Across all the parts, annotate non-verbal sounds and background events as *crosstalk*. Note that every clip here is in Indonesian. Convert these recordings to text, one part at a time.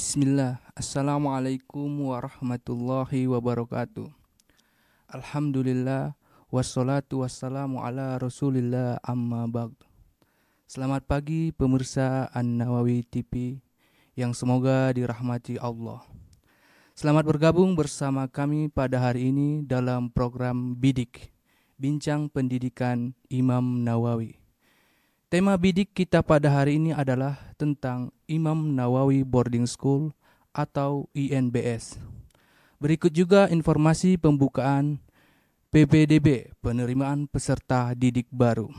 Bismillah, Assalamualaikum warahmatullahi wabarakatuh Alhamdulillah, wassalatu wassalamu ala rasulillah amma ba'd Selamat pagi pemirsa An-Nawawi TV yang semoga dirahmati Allah Selamat bergabung bersama kami pada hari ini dalam program Bidik Bincang Pendidikan Imam Nawawi Tema bidik kita pada hari ini adalah tentang Imam Nawawi Boarding School atau INBS. Berikut juga informasi pembukaan PPDB, penerimaan peserta didik baru.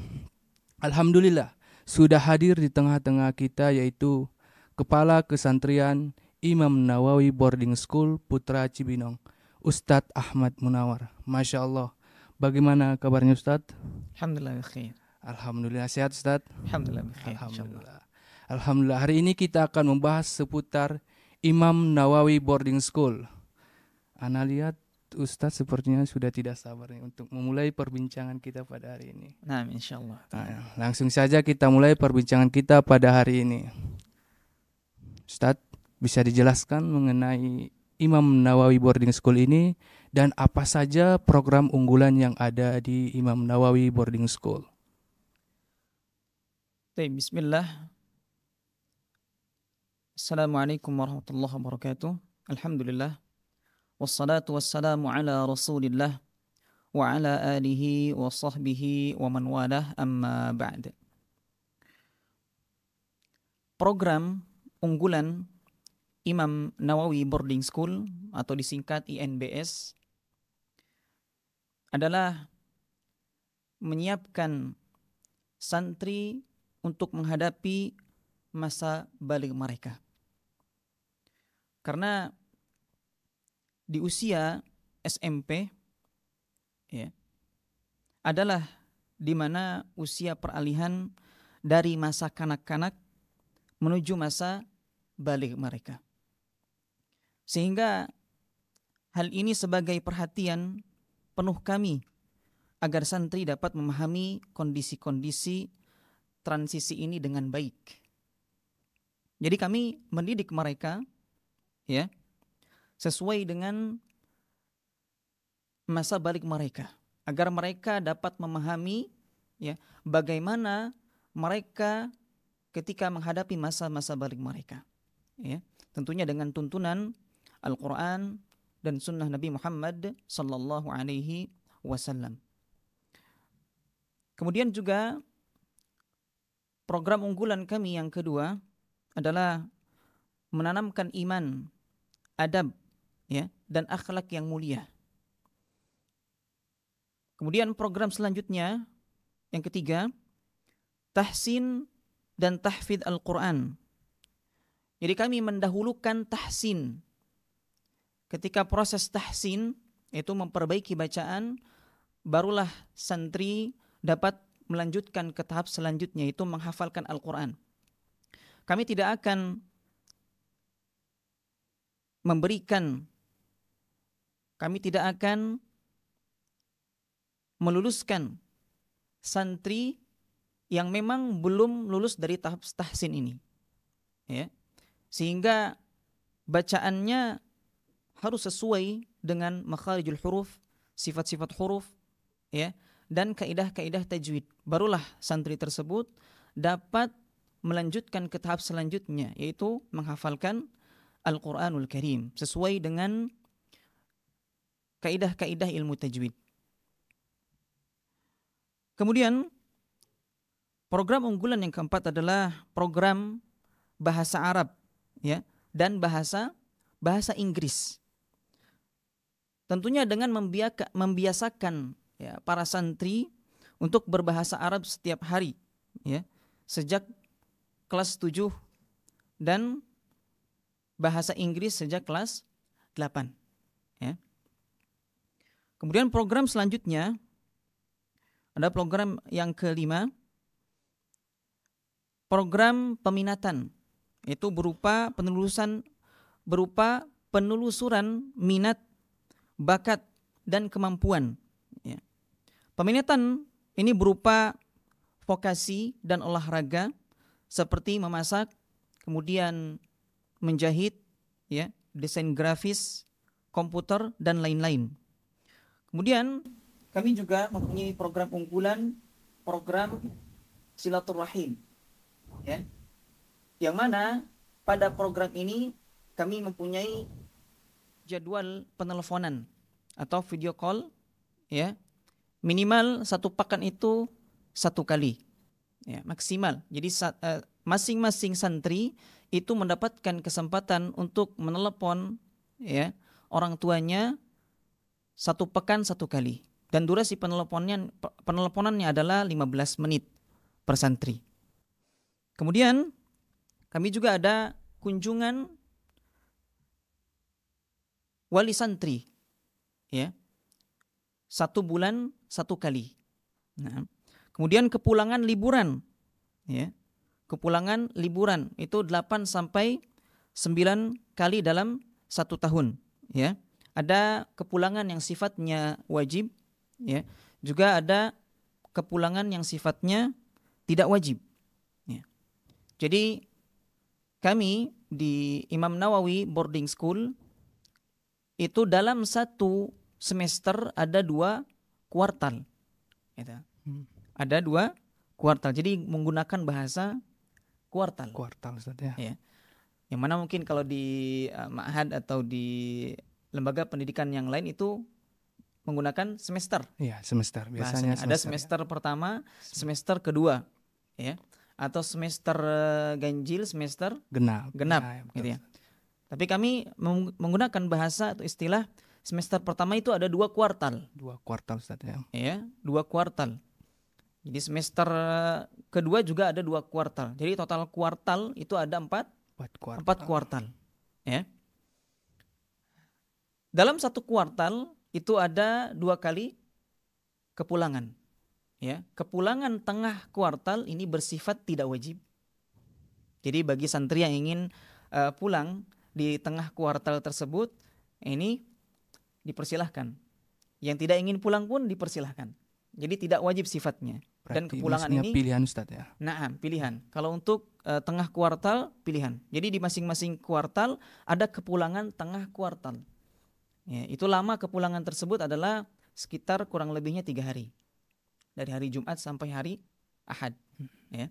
Alhamdulillah, sudah hadir di tengah-tengah kita yaitu Kepala Kesantrian Imam Nawawi Boarding School Putra Cibinong, Ustadz Ahmad Munawar. Masya Allah, bagaimana kabarnya Ustadz? Alhamdulillah, ya khair. Alhamdulillah sehat Ustaz. Alhamdulillah. Alhamdulillah. Alhamdulillah hari ini kita akan membahas seputar Imam Nawawi Boarding School. Ana lihat Ustadz sepertinya sudah tidak sabar nih untuk memulai perbincangan kita pada hari ini. Nah, insya Allah. Nah, langsung saja kita mulai perbincangan kita pada hari ini. Ustadz, bisa dijelaskan mengenai Imam Nawawi Boarding School ini dan apa saja program unggulan yang ada di Imam Nawawi Boarding School? Baik, bismillah. Assalamualaikum warahmatullahi wabarakatuh. Alhamdulillah. Wassalatu wassalamu ala rasulillah wa ala alihi wa sahbihi wa man walah amma ba'd. Program unggulan Imam Nawawi Boarding School atau disingkat INBS adalah menyiapkan santri untuk menghadapi masa balik mereka. Karena di usia SMP ya adalah di mana usia peralihan dari masa kanak-kanak menuju masa balik mereka. Sehingga hal ini sebagai perhatian penuh kami agar santri dapat memahami kondisi-kondisi transisi ini dengan baik. Jadi kami mendidik mereka ya sesuai dengan masa balik mereka agar mereka dapat memahami ya bagaimana mereka ketika menghadapi masa-masa balik mereka ya tentunya dengan tuntunan Al-Qur'an dan sunnah Nabi Muhammad sallallahu alaihi wasallam. Kemudian juga program unggulan kami yang kedua adalah menanamkan iman, adab, ya, dan akhlak yang mulia. Kemudian program selanjutnya yang ketiga, tahsin dan tahfidz Al-Qur'an. Jadi kami mendahulukan tahsin. Ketika proses tahsin itu memperbaiki bacaan, barulah santri dapat melanjutkan ke tahap selanjutnya itu menghafalkan Al-Quran. Kami tidak akan memberikan, kami tidak akan meluluskan santri yang memang belum lulus dari tahap tahsin ini. Ya. Sehingga bacaannya harus sesuai dengan makharijul huruf, sifat-sifat huruf, ya dan kaidah-kaidah tajwid. Barulah santri tersebut dapat melanjutkan ke tahap selanjutnya yaitu menghafalkan Al-Qur'anul Karim sesuai dengan kaidah-kaidah ilmu tajwid. Kemudian program unggulan yang keempat adalah program bahasa Arab ya dan bahasa bahasa Inggris. Tentunya dengan membiasakan ya, para santri untuk berbahasa Arab setiap hari ya sejak kelas 7 dan bahasa Inggris sejak kelas 8 ya. Kemudian program selanjutnya ada program yang kelima program peminatan itu berupa penelusuran berupa penelusuran minat bakat dan kemampuan Peminatan ini berupa vokasi dan olahraga seperti memasak, kemudian menjahit, ya, desain grafis, komputer dan lain-lain. Kemudian kami juga mempunyai program unggulan program silaturahim. Ya. Yang mana pada program ini kami mempunyai jadwal penelponan atau video call ya minimal satu pakan itu satu kali ya, maksimal jadi eh, masing-masing santri itu mendapatkan kesempatan untuk menelepon ya orang tuanya satu pekan satu kali dan durasi peneleponnya peneleponannya adalah 15 menit per santri. Kemudian kami juga ada kunjungan wali santri ya satu bulan satu kali. Nah, kemudian kepulangan liburan, ya, kepulangan liburan itu 8 sampai 9 kali dalam satu tahun, ya. Ada kepulangan yang sifatnya wajib, ya. Juga ada kepulangan yang sifatnya tidak wajib. Ya. Jadi kami di Imam Nawawi Boarding School itu dalam satu semester ada dua kuartal. Gitu. Hmm. Ada dua kuartal. Jadi menggunakan bahasa kuartal. Kuartal, Ustaz, ya. ya. Yang mana mungkin kalau di uh, ma'had atau di lembaga pendidikan yang lain itu menggunakan semester. Iya, semester. Biasanya semester, ada semester ya. pertama, semester kedua, ya. Atau semester eh, ganjil, semester genap. Genap, iya, iya, gitu ya, gitu ya. Tapi kami menggunakan bahasa atau istilah semester pertama itu ada dua kuartal. Dua kuartal Ustaz ya. Iya, dua kuartal. Jadi semester kedua juga ada dua kuartal. Jadi total kuartal itu ada empat, empat kuartal. Empat kuartal. Ya. Dalam satu kuartal itu ada dua kali kepulangan. Ya, kepulangan tengah kuartal ini bersifat tidak wajib. Jadi bagi santri yang ingin uh, pulang di tengah kuartal tersebut, ini dipersilahkan. Yang tidak ingin pulang pun dipersilahkan. Jadi tidak wajib sifatnya. Berarti Dan kepulangan ini pilihan Ustaz ya. Nah, pilihan. Kalau untuk uh, tengah kuartal pilihan. Jadi di masing-masing kuartal ada kepulangan tengah kuartal. Ya, itu lama kepulangan tersebut adalah sekitar kurang lebihnya tiga hari dari hari Jumat sampai hari Ahad. Ya.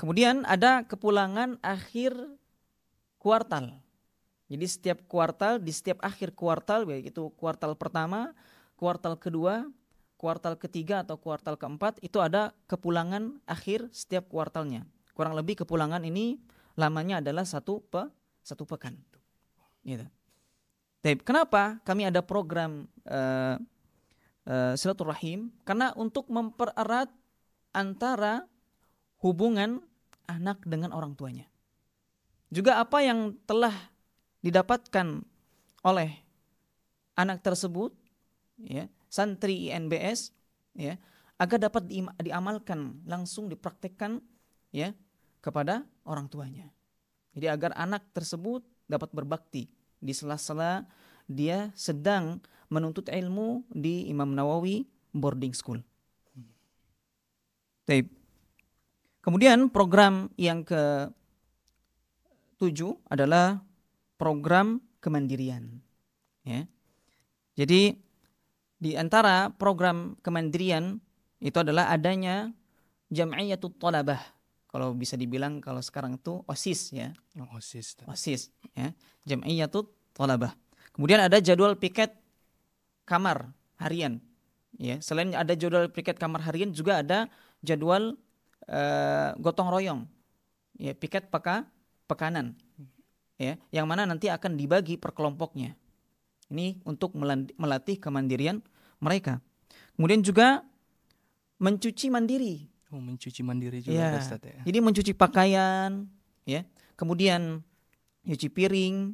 Kemudian ada kepulangan akhir kuartal. Jadi setiap kuartal, di setiap akhir kuartal, baik itu kuartal pertama, kuartal kedua, kuartal ketiga atau kuartal keempat, itu ada kepulangan akhir setiap kuartalnya. Kurang lebih kepulangan ini lamanya adalah satu pe, satu pekan. Gitu. Tapi kenapa kami ada program uh, uh, silaturahim? Karena untuk mempererat antara hubungan anak dengan orang tuanya. Juga apa yang telah didapatkan oleh anak tersebut ya santri INBS ya agar dapat diamalkan langsung dipraktekkan ya kepada orang tuanya. Jadi agar anak tersebut dapat berbakti di sela-sela dia sedang menuntut ilmu di Imam Nawawi boarding school. Kemudian program yang ke tujuh adalah program kemandirian. Ya. Jadi di antara program kemandirian itu adalah adanya jam'iyatul talabah. Kalau bisa dibilang kalau sekarang itu OSIS ya. Oh, OSIS. OSIS ya. Jam'iyatul talabah. Kemudian ada jadwal piket kamar harian. Ya, selain ada jadwal piket kamar harian juga ada jadwal uh, gotong royong. Ya, piket peka pekanan ya, yang mana nanti akan dibagi per kelompoknya. Ini untuk melatih kemandirian mereka. Kemudian juga mencuci mandiri. Oh, mencuci mandiri juga ya. Iya. Ustaz ya. Jadi mencuci pakaian, ya. Kemudian cuci piring,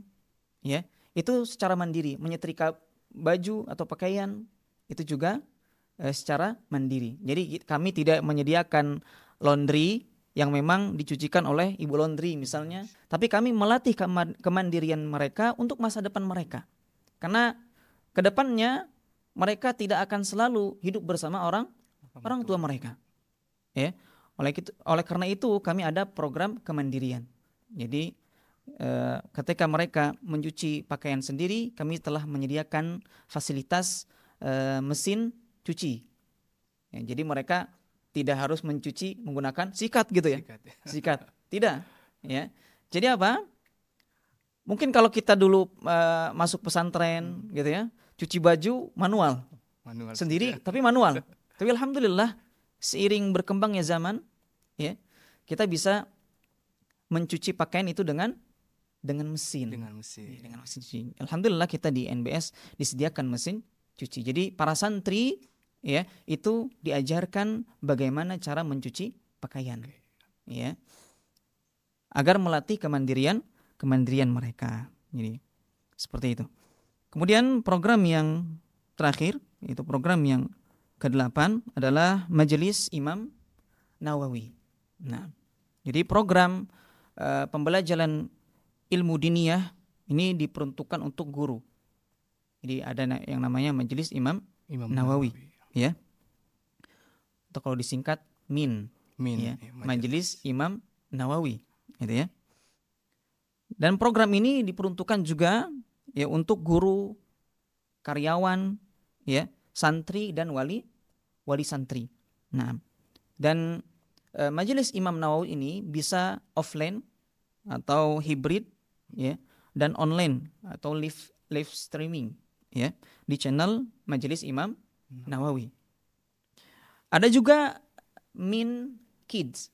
ya. Itu secara mandiri, menyetrika baju atau pakaian itu juga eh, secara mandiri. Jadi kami tidak menyediakan laundry yang memang dicucikan oleh ibu laundry misalnya. Tapi kami melatih kemandirian mereka untuk masa depan mereka. Karena kedepannya mereka tidak akan selalu hidup bersama orang orang tua mereka. Ya. Oleh itu, oleh karena itu kami ada program kemandirian. Jadi eh, ketika mereka mencuci pakaian sendiri, kami telah menyediakan fasilitas eh, mesin cuci. Ya, jadi mereka tidak harus mencuci menggunakan sikat gitu ya. Sikat. Ya. sikat. Tidak, ya. Jadi apa? Mungkin kalau kita dulu uh, masuk pesantren hmm. gitu ya, cuci baju manual. Manual. Sendiri ya. tapi manual. *laughs* tapi alhamdulillah seiring berkembangnya zaman ya, kita bisa mencuci pakaian itu dengan dengan mesin. Dengan mesin. Ya, dengan mesin cuci. Alhamdulillah kita di NBS disediakan mesin cuci. Jadi para santri ya itu diajarkan bagaimana cara mencuci pakaian ya agar melatih kemandirian kemandirian mereka jadi seperti itu kemudian program yang terakhir itu program yang kedelapan adalah majelis Imam Nawawi nah jadi program uh, pembelajaran ilmu diniyah ini diperuntukkan untuk guru jadi ada yang namanya majelis Imam, Imam Nawawi. Nawawi ya atau kalau disingkat min min ya, ya majelis Imam Nawawi gitu ya dan program ini diperuntukkan juga ya untuk guru karyawan ya santri dan wali wali santri nah dan e, majelis Imam Nawawi ini bisa offline atau hybrid ya dan online atau live live streaming ya di channel majelis Imam Hmm. Nawawi. Ada juga Min Kids,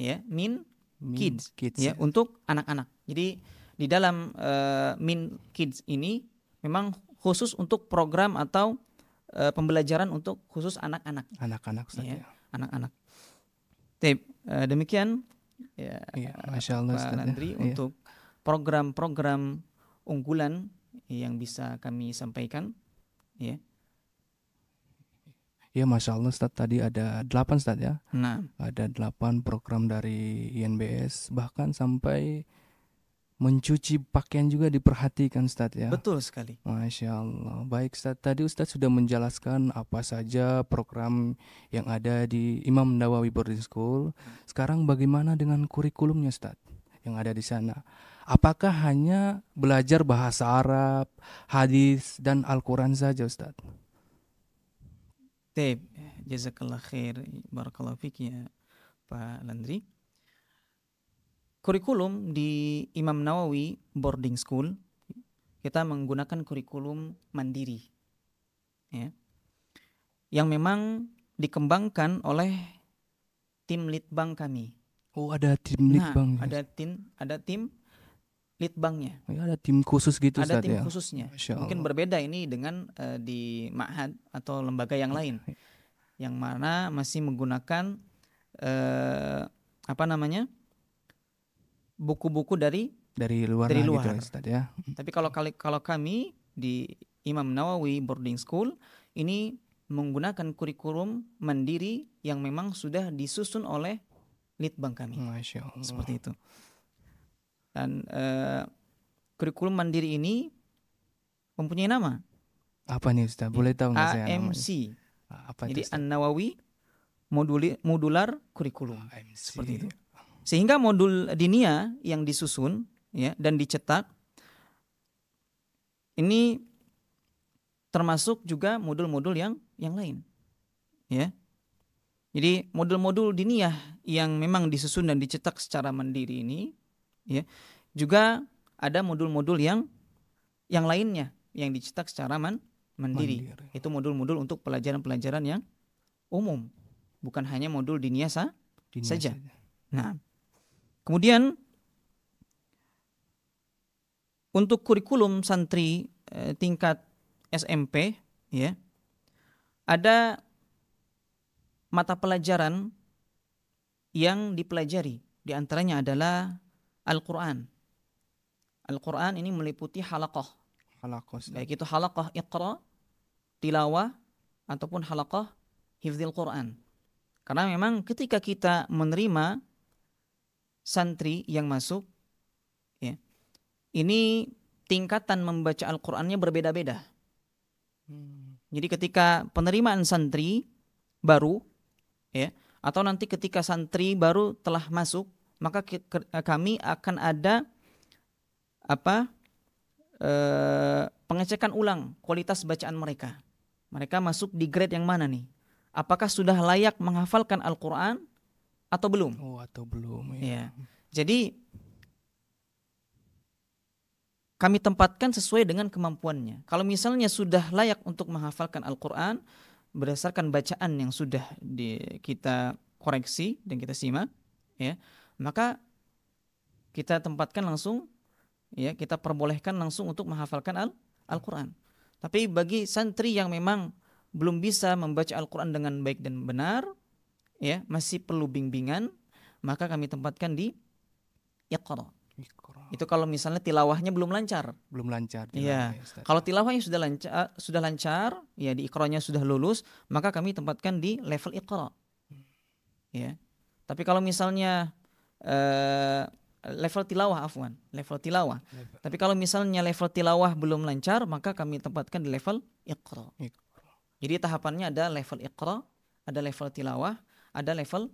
ya Min, min Kids, ya, ya, untuk anak-anak. Jadi di dalam uh, Min Kids ini memang khusus untuk program atau uh, pembelajaran untuk khusus anak-anak. Anak-anak saja. Ya, ya. anak-anak. Ya, uh, demikian ya, ya Masya Allah, Pak Nandri ya. Iya. untuk program-program unggulan yang bisa kami sampaikan. Ya. Ya, Masya Allah, Ustaz, tadi ada 8, Ustaz, ya. Nah. Ada 8 program dari INBS, bahkan sampai mencuci pakaian juga diperhatikan, Ustaz, ya. Betul sekali. Masya Allah. Baik, Ustaz, tadi Ustaz sudah menjelaskan apa saja program yang ada di Imam Nawawi Boarding School. Sekarang bagaimana dengan kurikulumnya, Ustaz, yang ada di sana? Apakah hanya belajar bahasa Arab, hadis, dan Al-Quran saja, Ustaz? Taib, jazakallah khair, barakallah fikir ya Pak Landri. Kurikulum di Imam Nawawi Boarding School, kita menggunakan kurikulum mandiri. Ya. Yang memang dikembangkan oleh tim litbang kami. Oh, ada tim nah, litbang. Ya? ada tim ada tim litbangnya. Ya, ada tim khusus gitu. Ada tim ya. khususnya. Mungkin berbeda ini dengan uh, di ma'had atau lembaga yang lain, iya, iya. yang mana masih menggunakan uh, apa namanya buku-buku dari dari luar dari gitu luar. Gitu, Ustaz, ya. ya? Hmm. Tapi kalau kalau kami di Imam Nawawi Boarding School ini menggunakan kurikulum mandiri yang memang sudah disusun oleh litbang kami. Masya Allah. Seperti itu. Dan uh, kurikulum mandiri ini mempunyai nama. Apa nih Ustaz? Boleh tahu nggak saya? AMC. Ah, apa Jadi An Nawawi moduli, modular kurikulum. Ah, Seperti itu. Sehingga modul dinia yang disusun ya dan dicetak ini termasuk juga modul-modul yang yang lain. Ya. Jadi modul-modul diniyah yang memang disusun dan dicetak secara mandiri ini ya. Juga ada modul-modul yang yang lainnya yang dicetak secara man, mandiri. mandiri. Itu modul-modul untuk pelajaran-pelajaran yang umum, bukan hanya modul dinia, saja. saja. Nah, kemudian untuk kurikulum santri eh, tingkat SMP ya ada mata pelajaran yang dipelajari di antaranya adalah Al-Quran. Al-Quran ini meliputi halakoh. Halakoh. Baik itu halakoh iqra, tilawah, ataupun halakoh hifzil Quran. Karena memang ketika kita menerima santri yang masuk, ya, ini tingkatan membaca Al-Qur'annya berbeda-beda. Hmm. Jadi ketika penerimaan santri baru ya atau nanti ketika santri baru telah masuk maka eh, kami akan ada apa e, pengecekan ulang kualitas bacaan mereka. Mereka masuk di grade yang mana nih? Apakah sudah layak menghafalkan Al-Quran atau belum? Oh, atau belum ya. ya. Jadi kami tempatkan sesuai dengan kemampuannya. Kalau misalnya sudah layak untuk menghafalkan Al-Quran berdasarkan bacaan yang sudah di, kita koreksi dan kita simak, ya maka kita tempatkan langsung ya kita perbolehkan langsung untuk menghafalkan Al Al-Qur'an. Tapi bagi santri yang memang belum bisa membaca Al-Qur'an dengan baik dan benar, ya, masih perlu bimbingan, maka kami tempatkan di Iqra. Itu kalau misalnya tilawahnya belum lancar. Belum lancar. Iya. Ya, kalau tilawahnya sudah lancar, sudah lancar, ya di ikronya sudah lulus, maka kami tempatkan di level ikro. Hmm. Ya. Tapi kalau misalnya Eh, level tilawah afwan, level tilawah. Level. Tapi kalau misalnya level tilawah belum lancar, maka kami tempatkan di level iqra. Jadi tahapannya ada level iqra, ada level tilawah, ada level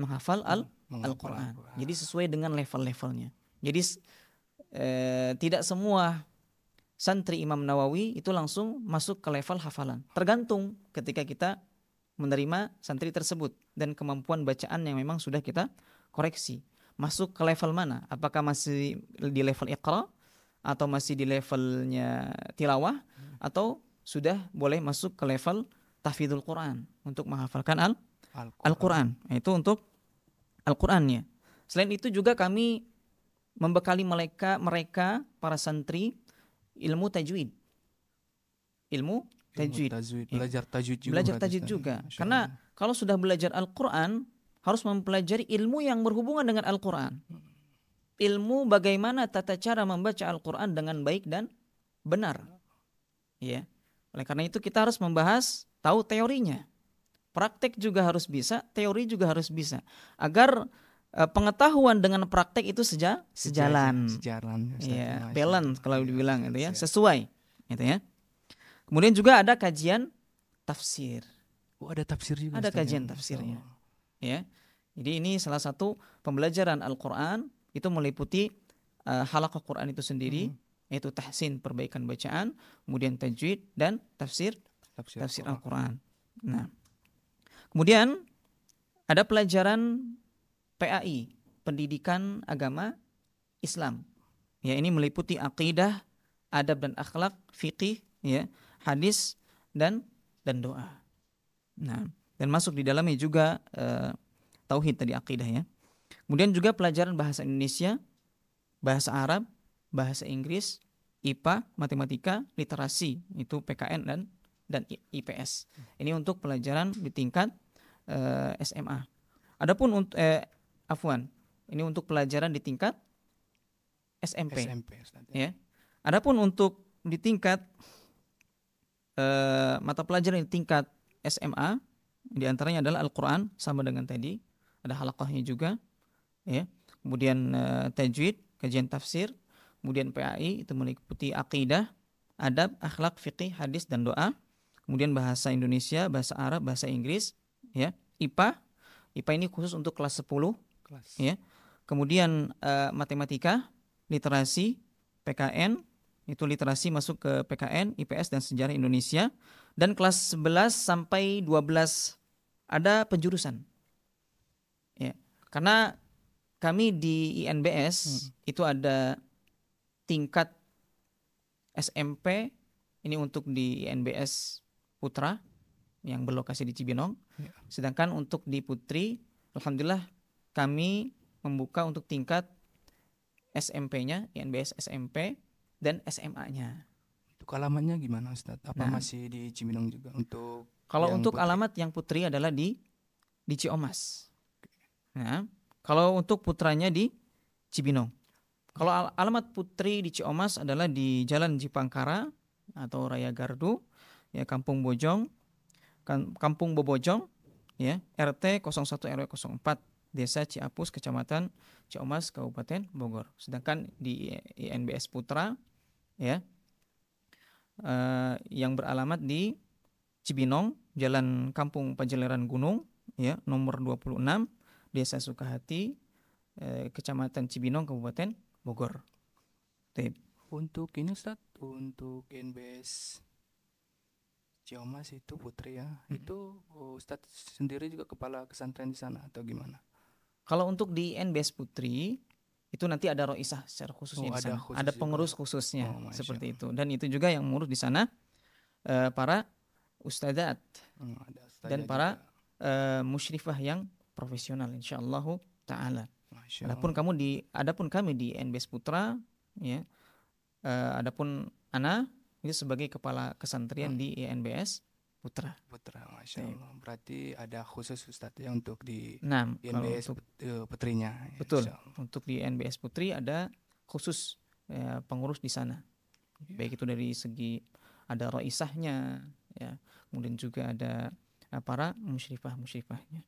menghafal al Al-Qur'an. Jadi sesuai dengan level-levelnya. Jadi eh, tidak semua santri Imam Nawawi itu langsung masuk ke level hafalan. Tergantung ketika kita menerima santri tersebut dan kemampuan bacaan yang memang sudah kita koreksi masuk ke level mana apakah masih di level iqra atau masih di levelnya tilawah atau sudah boleh masuk ke level tahfidzul Quran untuk menghafalkan al Al-Quran. Al itu untuk Al-Qurannya. Selain itu juga kami membekali mereka mereka para santri ilmu tajwid. Ilmu tajwid. Ilmu tajwid. Belajar tajwid juga. Belajar tajwid juga. Karena kalau sudah belajar Al-Quran, harus mempelajari ilmu yang berhubungan dengan Al-Quran. Ilmu bagaimana tata cara membaca Al-Quran dengan baik dan benar. Ya. Oleh karena itu kita harus membahas tahu teorinya. Praktek juga harus bisa, teori juga harus bisa. Agar e, pengetahuan dengan praktek itu seja, sejalan. Sejalan. sejalan ya, iya, balance kalau dibilang gitu ya, iya, iya, sesuai gitu ya. Kemudian juga ada kajian tafsir. Oh, ada tafsir juga. Ada ya? kajian tafsirnya. Oh ya. Jadi ini salah satu pembelajaran Al-Qur'an itu meliputi uh, eh, halaqah Quran itu sendiri hmm. yaitu tahsin perbaikan bacaan, kemudian tajwid dan tafsir tafsir, tafsir Al-Qur'an. Nah. Kemudian ada pelajaran PAI, pendidikan agama Islam. Ya, ini meliputi akidah, adab dan akhlak, fikih, ya, hadis dan dan doa. Nah, dan masuk di dalamnya juga e, tauhid tadi akidah ya. Kemudian juga pelajaran bahasa Indonesia, bahasa Arab, bahasa Inggris, IPA, matematika, literasi itu PKN dan dan IPS. Ini untuk pelajaran di tingkat e, eh, SMA. Adapun untuk e, eh, afwan, ini untuk pelajaran di tingkat SMP. SMP ya. ya. Adapun untuk di tingkat e, mata pelajaran di tingkat SMA di antaranya adalah Al-Quran sama dengan tadi ada halaqahnya juga, ya. Kemudian eh, tajwid, kajian tafsir, kemudian PAI itu meliputi akidah, adab, akhlak, fikih, hadis dan doa. Kemudian bahasa Indonesia, bahasa Arab, bahasa Inggris, ya. IPA, IPA ini khusus untuk kelas 10, kelas. ya. Kemudian uh, matematika, literasi, PKN, itu literasi masuk ke PKN, IPS dan sejarah Indonesia dan kelas 11 sampai 12 ada penjurusan. Ya, karena kami di INBS hmm. itu ada tingkat SMP ini untuk di INBS Putra yang berlokasi di Cibinong. Ya. Sedangkan untuk di Putri, alhamdulillah kami membuka untuk tingkat SMP-nya, INBS SMP dan SMA-nya. Untuk alamatnya gimana Ustaz? Apa nah, masih di Cibinong juga untuk Kalau untuk putri? alamat yang putri adalah di di Ciomas. Nah, kalau untuk putranya di Cibinong. Kalau al alamat putri di Ciomas adalah di Jalan Jipangkara atau Raya Gardu, ya Kampung Bojong, kan, Kampung Bobojong, ya RT 01 RW 04 Desa Ciapus, Kecamatan Ciomas, Kabupaten Bogor. Sedangkan di INBS Putra ya uh, yang beralamat di Cibinong Jalan Kampung Panjeleran Gunung ya nomor 26 Desa Sukahati eh, Kecamatan Cibinong Kabupaten Bogor. Tip. Untuk ini Ustaz, untuk NBS Ciamas itu Putri ya. Hmm. Itu oh, Ustaz sendiri juga kepala kesantren di sana atau gimana? Kalau untuk di NBS Putri itu nanti ada roisah secara khususnya oh, di sana. Ada, khusus ada pengurus juga. khususnya oh, seperti itu. Dan itu juga yang mengurus di sana uh, para ustadzat oh, dan para uh, musyrifah yang profesional insyaallah taala. Adapun kamu di adapun kami di NBS Putra ya. Uh, adapun Ana itu sebagai kepala kesantrian hmm. di nbs Putra. Putra, masya Allah. Berarti ada khusus Ustadz yang untuk di nah, eh, NBS Putrinya. Ya, betul. Untuk di NBS Putri ada khusus ya, pengurus di sana. Ya. Baik itu dari segi ada roisahnya, ya, kemudian juga ada eh, para musyrifah musyrifahnya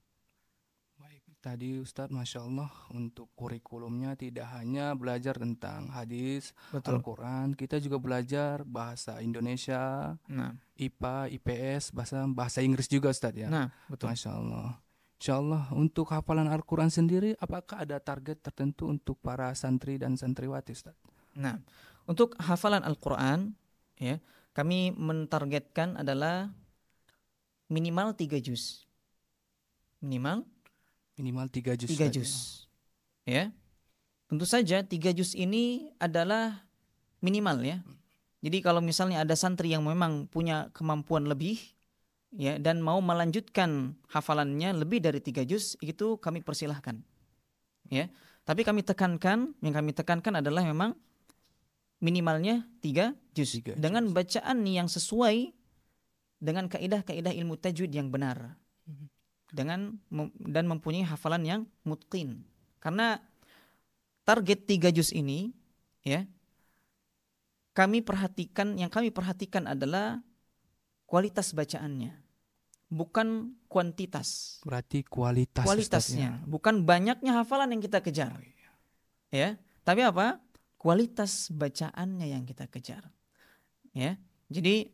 tadi Ustadz Masya Allah untuk kurikulumnya tidak hanya belajar tentang hadis, Al-Quran, kita juga belajar bahasa Indonesia, nah. IPA, IPS, bahasa bahasa Inggris juga Ustadz ya. Nah, betul. Masya Allah. Insya Allah untuk hafalan Al-Quran sendiri apakah ada target tertentu untuk para santri dan santriwati Ustaz? Nah, untuk hafalan Al-Quran ya, kami mentargetkan adalah minimal tiga juz. Minimal Minimal tiga juz. Tiga juz. Ya. Tentu saja tiga jus ini adalah minimal ya. Jadi kalau misalnya ada santri yang memang punya kemampuan lebih ya dan mau melanjutkan hafalannya lebih dari tiga jus itu kami persilahkan. Ya. Tapi kami tekankan, yang kami tekankan adalah memang minimalnya tiga jus dengan bacaan yang sesuai dengan kaidah-kaidah ilmu tajwid yang benar. Mhm dengan dan mempunyai hafalan yang mutqin. Karena target tiga juz ini ya kami perhatikan yang kami perhatikan adalah kualitas bacaannya bukan kuantitas berarti kualitas kualitasnya Ustaznya. bukan banyaknya hafalan yang kita kejar oh, iya. ya tapi apa kualitas bacaannya yang kita kejar ya jadi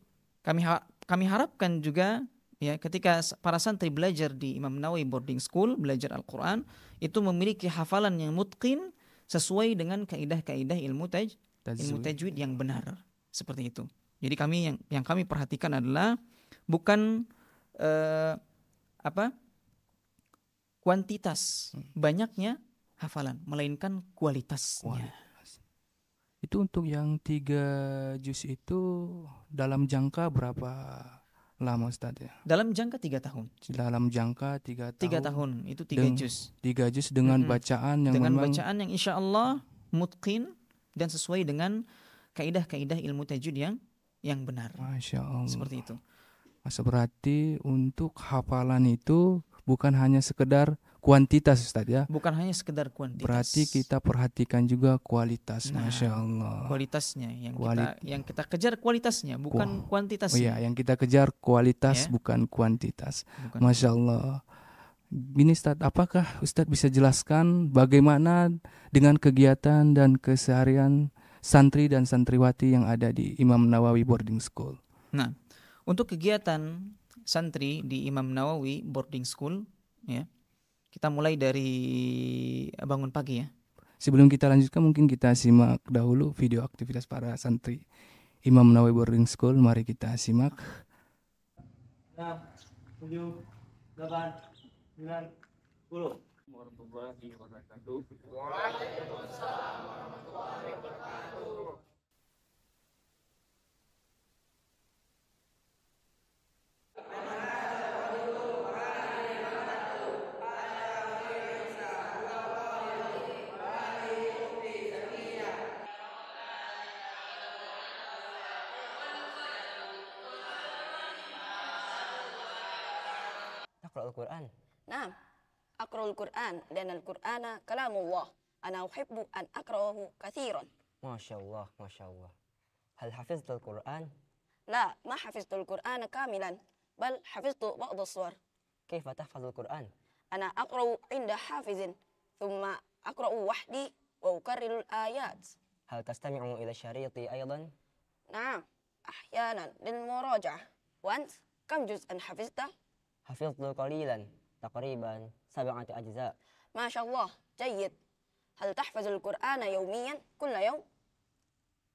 kami ha kami harapkan juga ya ketika para santri belajar di Imam Nawawi boarding school belajar Al-Qur'an itu memiliki hafalan yang mutqin sesuai dengan kaidah-kaidah ilmu taj ilmu tajwid yang benar seperti itu. Jadi kami yang yang kami perhatikan adalah bukan uh, apa kuantitas hmm. banyaknya hafalan melainkan kualitasnya. Kualitas. Itu untuk yang tiga juz itu dalam jangka berapa Lama Ustaz ya. Dalam jangka tiga tahun. Dalam jangka tiga tahun. Tiga tahun itu tiga juz. Tiga juz dengan hmm. bacaan yang dengan memang, bacaan yang insya Allah mutqin dan sesuai dengan kaidah-kaidah ilmu tajwid yang yang benar. Masya Allah. Seperti itu. masa berarti untuk hafalan itu bukan hanya sekedar kuantitas Ustaz ya. Bukan hanya sekedar kuantitas. Berarti kita perhatikan juga kualitas, nah, masya Allah. Kualitasnya yang Kuali kita yang kita kejar kualitasnya, bukan Ku kuantitasnya. Oh iya, yang kita kejar kualitas yeah. bukan kuantitas. Bukan. Masya Allah. Gini Ustaz, apakah Ustaz bisa jelaskan bagaimana dengan kegiatan dan keseharian santri dan santriwati yang ada di Imam Nawawi Boarding School? Nah, untuk kegiatan santri di Imam Nawawi Boarding School, ya, kita mulai dari eh, bangun pagi ya. Sebelum kita lanjutkan mungkin kita simak dahulu video aktivitas para santri Imam Nawawi Boarding School. Mari kita simak. 6, 7, 8, 9, 10. Warahmatullahi wabarakatuh. Waalaikumsalam warahmatullahi wabarakatuh. القرآن نعم أقرأ القرآن لأن القرآن كلام الله أنا أحب أن أقرأه كثيرا ما شاء الله ما شاء الله هل حفظت القرآن؟ لا ما حفظت القرآن كاملا بل حفظت بعض الصور كيف تحفظ القرآن؟ أنا أقرأ عند حافظ ثم أقرأ وحدي وأكرر الآيات هل تستمع إلى الشريط أيضا؟ نعم أحيانا للمراجعة وأنت كم جزءا حفظته؟ hafiztu qalilan taqriban sab'ati ajza. Masya Allah, jayyid. Hal tahfaz al-Qur'an yawmiyan kull yawm?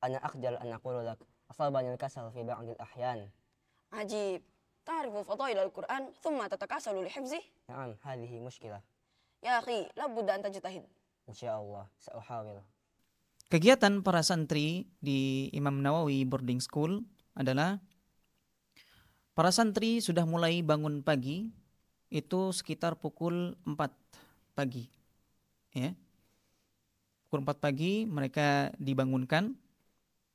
Ana akhjal an aqulu lak asabani al-kasal fi ba'd al-ahyan. Ajib. تعرف فضائل القرآن ثم تتكاسل لحفظه؟ نعم هذه مشكلة يا أخي لابد أن تجتهد إن شاء الله سأحاول Kegiatan para santri di Imam Nawawi Boarding School adalah Para santri sudah mulai bangun pagi itu sekitar pukul 4 pagi. Ya. Pukul 4 pagi mereka dibangunkan.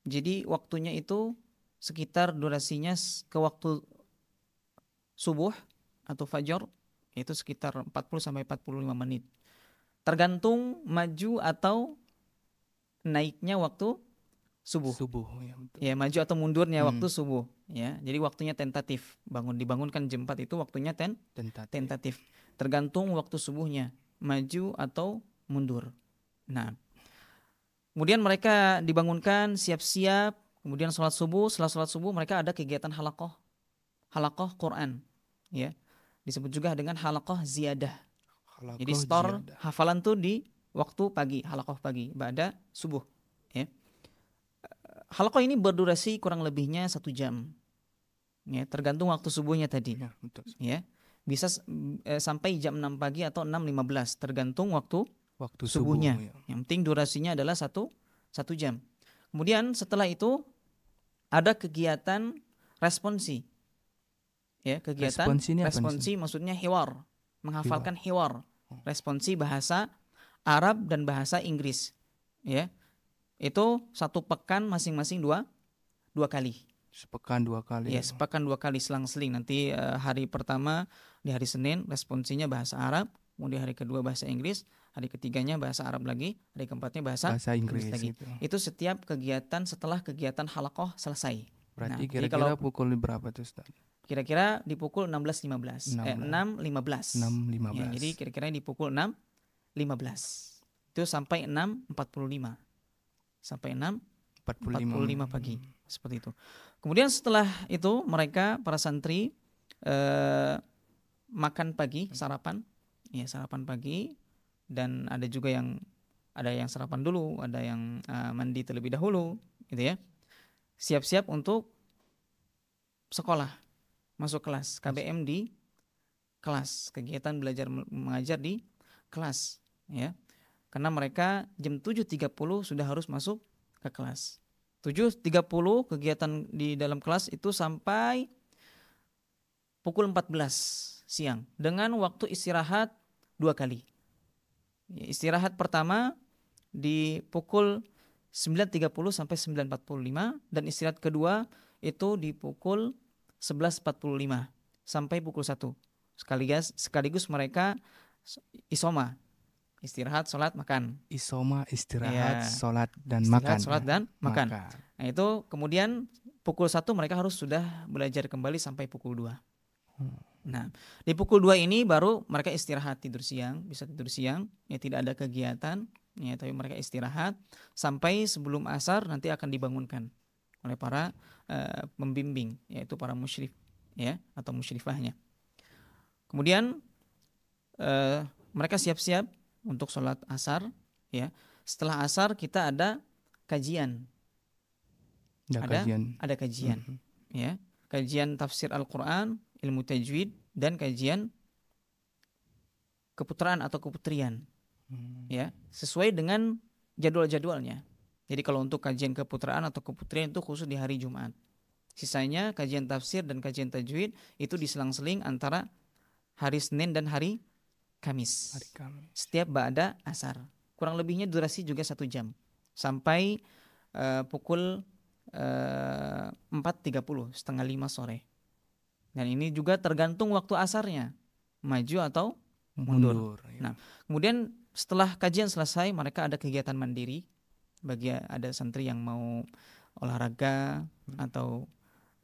Jadi waktunya itu sekitar durasinya ke waktu subuh atau fajar itu sekitar 40 sampai 45 menit. Tergantung maju atau naiknya waktu subuh. Subuh. Ya, betul. ya maju atau mundurnya hmm. waktu subuh. Ya, jadi waktunya tentatif. Bangun dibangunkan jam 4 itu waktunya ten tentatif. tentatif. Tergantung waktu subuhnya, maju atau mundur. Nah, kemudian mereka dibangunkan siap-siap, kemudian sholat subuh. Setelah sholat subuh mereka ada kegiatan halakoh, halakoh Quran. Ya, disebut juga dengan halakoh ziyadah. Halakoh Jadi store hafalan tuh di waktu pagi, halakoh pagi, pada subuh kau ini berdurasi kurang lebihnya satu jam. Ya, tergantung waktu subuhnya tadi. Ya, ya bisa eh, sampai jam 6 pagi atau enam lima belas, tergantung waktu waktu subuhnya. ya. Yang penting durasinya adalah satu satu jam. Kemudian setelah itu ada kegiatan responsi. Ya, kegiatan responsi, ini responsi apa maksudnya hewar, menghafalkan hewar. Oh. Responsi bahasa Arab dan bahasa Inggris. Ya. Itu satu pekan masing-masing dua dua kali. Sepekan dua kali. Ya, sepekan dua kali selang-seling. Nanti uh, hari pertama di hari Senin responsinya bahasa Arab, kemudian hari kedua bahasa Inggris, hari ketiganya bahasa Arab lagi, hari keempatnya bahasa, bahasa Inggris, Inggris lagi. itu. Itu setiap kegiatan setelah kegiatan halakoh selesai. Berarti nah, kira-kira nah, pukul berapa tuh Ustaz? Kira-kira di pukul 16.15. 16. Eh, 6.15. 6.15. Ya, jadi kira-kira di pukul 6.15. Itu sampai 6.45 sampai 6 45, 45 pagi seperti itu. Kemudian setelah itu mereka para santri eh, makan pagi hmm. sarapan, ya sarapan pagi dan ada juga yang ada yang sarapan dulu, ada yang uh, mandi terlebih dahulu, gitu ya. Siap-siap untuk sekolah, masuk kelas KBM di kelas kegiatan belajar mengajar di kelas, ya. Karena mereka jam 7.30 sudah harus masuk ke kelas. 7.30 kegiatan di dalam kelas itu sampai pukul 14 siang dengan waktu istirahat dua kali. Ya, istirahat pertama di pukul 9.30 sampai 9.45 dan istirahat kedua itu di pukul 11.45 sampai pukul 1. Sekaligus sekaligus mereka isoma istirahat, sholat, makan. Isoma istirahat, ya. sholat dan istirahat, makan. Sholat dan makan. makan. Nah itu kemudian pukul satu mereka harus sudah belajar kembali sampai pukul dua. hmm. Nah di pukul dua ini baru mereka istirahat tidur siang, bisa tidur siang, ya tidak ada kegiatan, ya tapi mereka istirahat sampai sebelum asar nanti akan dibangunkan oleh para uh, pembimbing yaitu para musyrif ya atau musyrifahnya. Kemudian uh, mereka siap-siap untuk sholat asar ya setelah asar kita ada kajian ada ada kajian, ada kajian mm -hmm. ya kajian tafsir Al-Quran ilmu tajwid dan kajian keputraan atau keputrian hmm. ya sesuai dengan jadwal-jadwalnya jadi kalau untuk kajian keputraan atau keputrian itu khusus di hari Jumat sisanya kajian tafsir dan kajian tajwid itu diselang-seling antara hari Senin dan hari Kamis. Hari Kamis. Setiap ba'da asar. Kurang lebihnya durasi juga satu jam. Sampai uh, pukul eh, uh, 4.30, setengah lima sore. Dan ini juga tergantung waktu asarnya. Maju atau mundur. mundur ya. Nah, kemudian setelah kajian selesai, mereka ada kegiatan mandiri. Bagi ada santri yang mau olahraga hmm. atau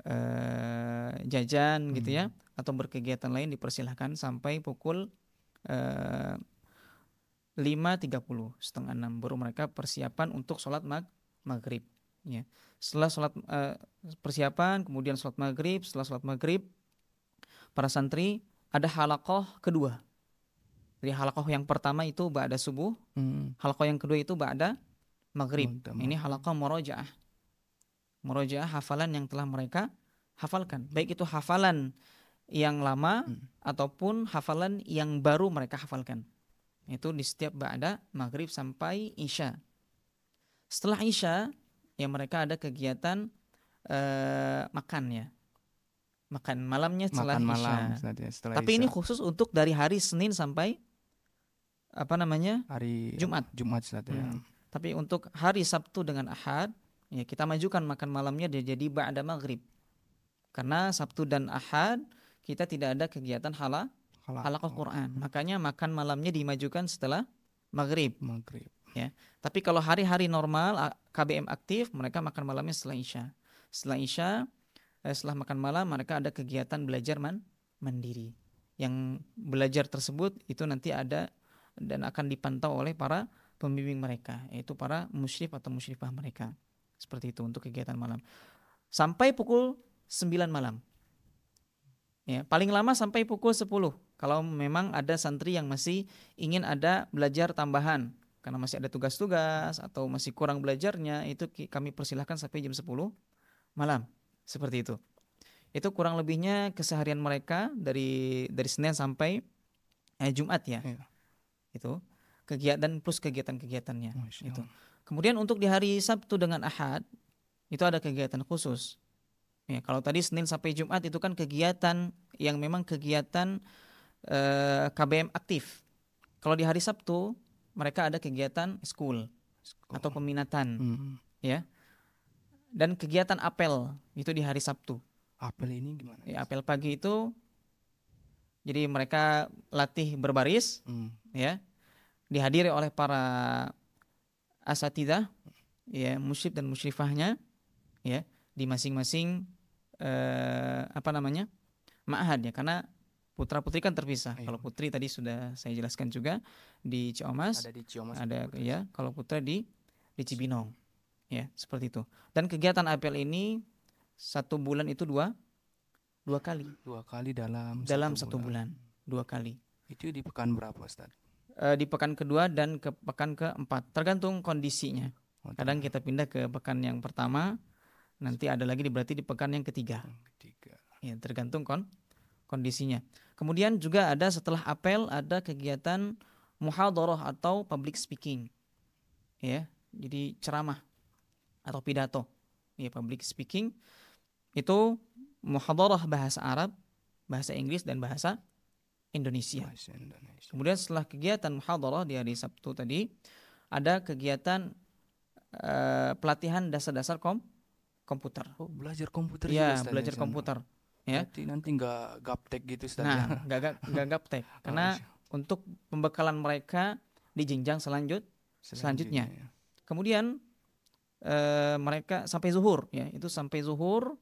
uh, jajan hmm. gitu ya hmm. atau berkegiatan lain dipersilahkan sampai pukul Eh, lima tiga puluh setengah enam baru mereka persiapan untuk sholat mag maghrib ya setelah sholat uh, persiapan kemudian sholat maghrib setelah sholat maghrib para santri ada halakoh kedua jadi halakoh yang pertama itu ada subuh hmm. halakoh yang kedua itu ada maghrib oh, ini halakoh morojaah morojaah hafalan yang telah mereka hafalkan baik itu hafalan yang lama hmm. ataupun hafalan yang baru mereka hafalkan. Itu di setiap ba'da maghrib sampai isya. Setelah isya, ya mereka ada kegiatan uh, makan ya. Makan malamnya setelah makan malam, isya. Setelah Tapi isya. ini khusus untuk dari hari Senin sampai apa namanya? hari Jumat. Jumat setelah ya. hmm. ya. Tapi untuk hari Sabtu dengan Ahad, ya kita majukan makan malamnya jadi ba'da maghrib. Karena Sabtu dan Ahad kita tidak ada kegiatan hala halaqah Quran. Hmm. Makanya makan malamnya dimajukan setelah maghrib. Maghrib. Ya. Tapi kalau hari-hari normal KBM aktif, mereka makan malamnya setelah isya. Setelah isya, eh, setelah makan malam, mereka ada kegiatan belajar man mandiri. Yang belajar tersebut itu nanti ada dan akan dipantau oleh para pembimbing mereka, yaitu para musyrif atau musyrifah mereka. Seperti itu untuk kegiatan malam. Sampai pukul 9 malam ya paling lama sampai pukul 10 kalau memang ada santri yang masih ingin ada belajar tambahan karena masih ada tugas-tugas atau masih kurang belajarnya itu kami persilahkan sampai jam 10 malam seperti itu itu kurang lebihnya keseharian mereka dari dari Senin sampai eh, Jumat ya iya. itu kegiatan plus kegiatan-kegiatannya itu kemudian untuk di hari Sabtu dengan Ahad itu ada kegiatan khusus Ya, kalau tadi Senin sampai Jumat itu kan kegiatan yang memang kegiatan eh, KBM aktif. Kalau di hari Sabtu mereka ada kegiatan school, school. atau peminatan, hmm. ya. Dan kegiatan apel itu di hari Sabtu. Apel ini gimana? Ya, apel pagi itu jadi mereka latih berbaris, mm. ya. Dihadiri oleh para asatidah, ya, musyib dan musyrifahnya, ya di masing-masing eh, apa namanya ma'had ya karena putra putri kan terpisah. Ayo. Iya. Kalau putri tadi sudah saya jelaskan juga di Ciomas. Ada di Ciomas. Ada putri. ya, kalau putra di di Cibinong. Iya. Ya, seperti itu. Dan kegiatan apel ini satu bulan itu dua dua kali. Dua kali dalam dalam satu, satu bulan. Dua kali. Itu di pekan berapa, Ustaz? E, di pekan kedua dan ke pekan keempat, tergantung kondisinya. Oh, Kadang kita pindah ke pekan yang pertama, Nanti ada lagi berarti di pekan yang ketiga. Ketiga. Ya, tergantung kon kondisinya. Kemudian juga ada setelah apel ada kegiatan muhadharah atau public speaking. Ya, jadi ceramah atau pidato. Ya, public speaking itu muhadharah bahasa Arab, bahasa Inggris dan bahasa Indonesia. Indonesia. Kemudian setelah kegiatan muhadharah di hari Sabtu tadi ada kegiatan uh, pelatihan dasar-dasar kom komputer. Oh, belajar komputer iya, ya, juga. belajar ya? komputer. Ya. nanti nanti nggak gaptek gitu Nah, ya? *laughs* nggak nggak gaptek *laughs* karena oh, untuk pembekalan mereka di jenjang selanjut selanjutnya. selanjutnya. Ya. Kemudian e, mereka sampai zuhur ya, itu sampai zuhur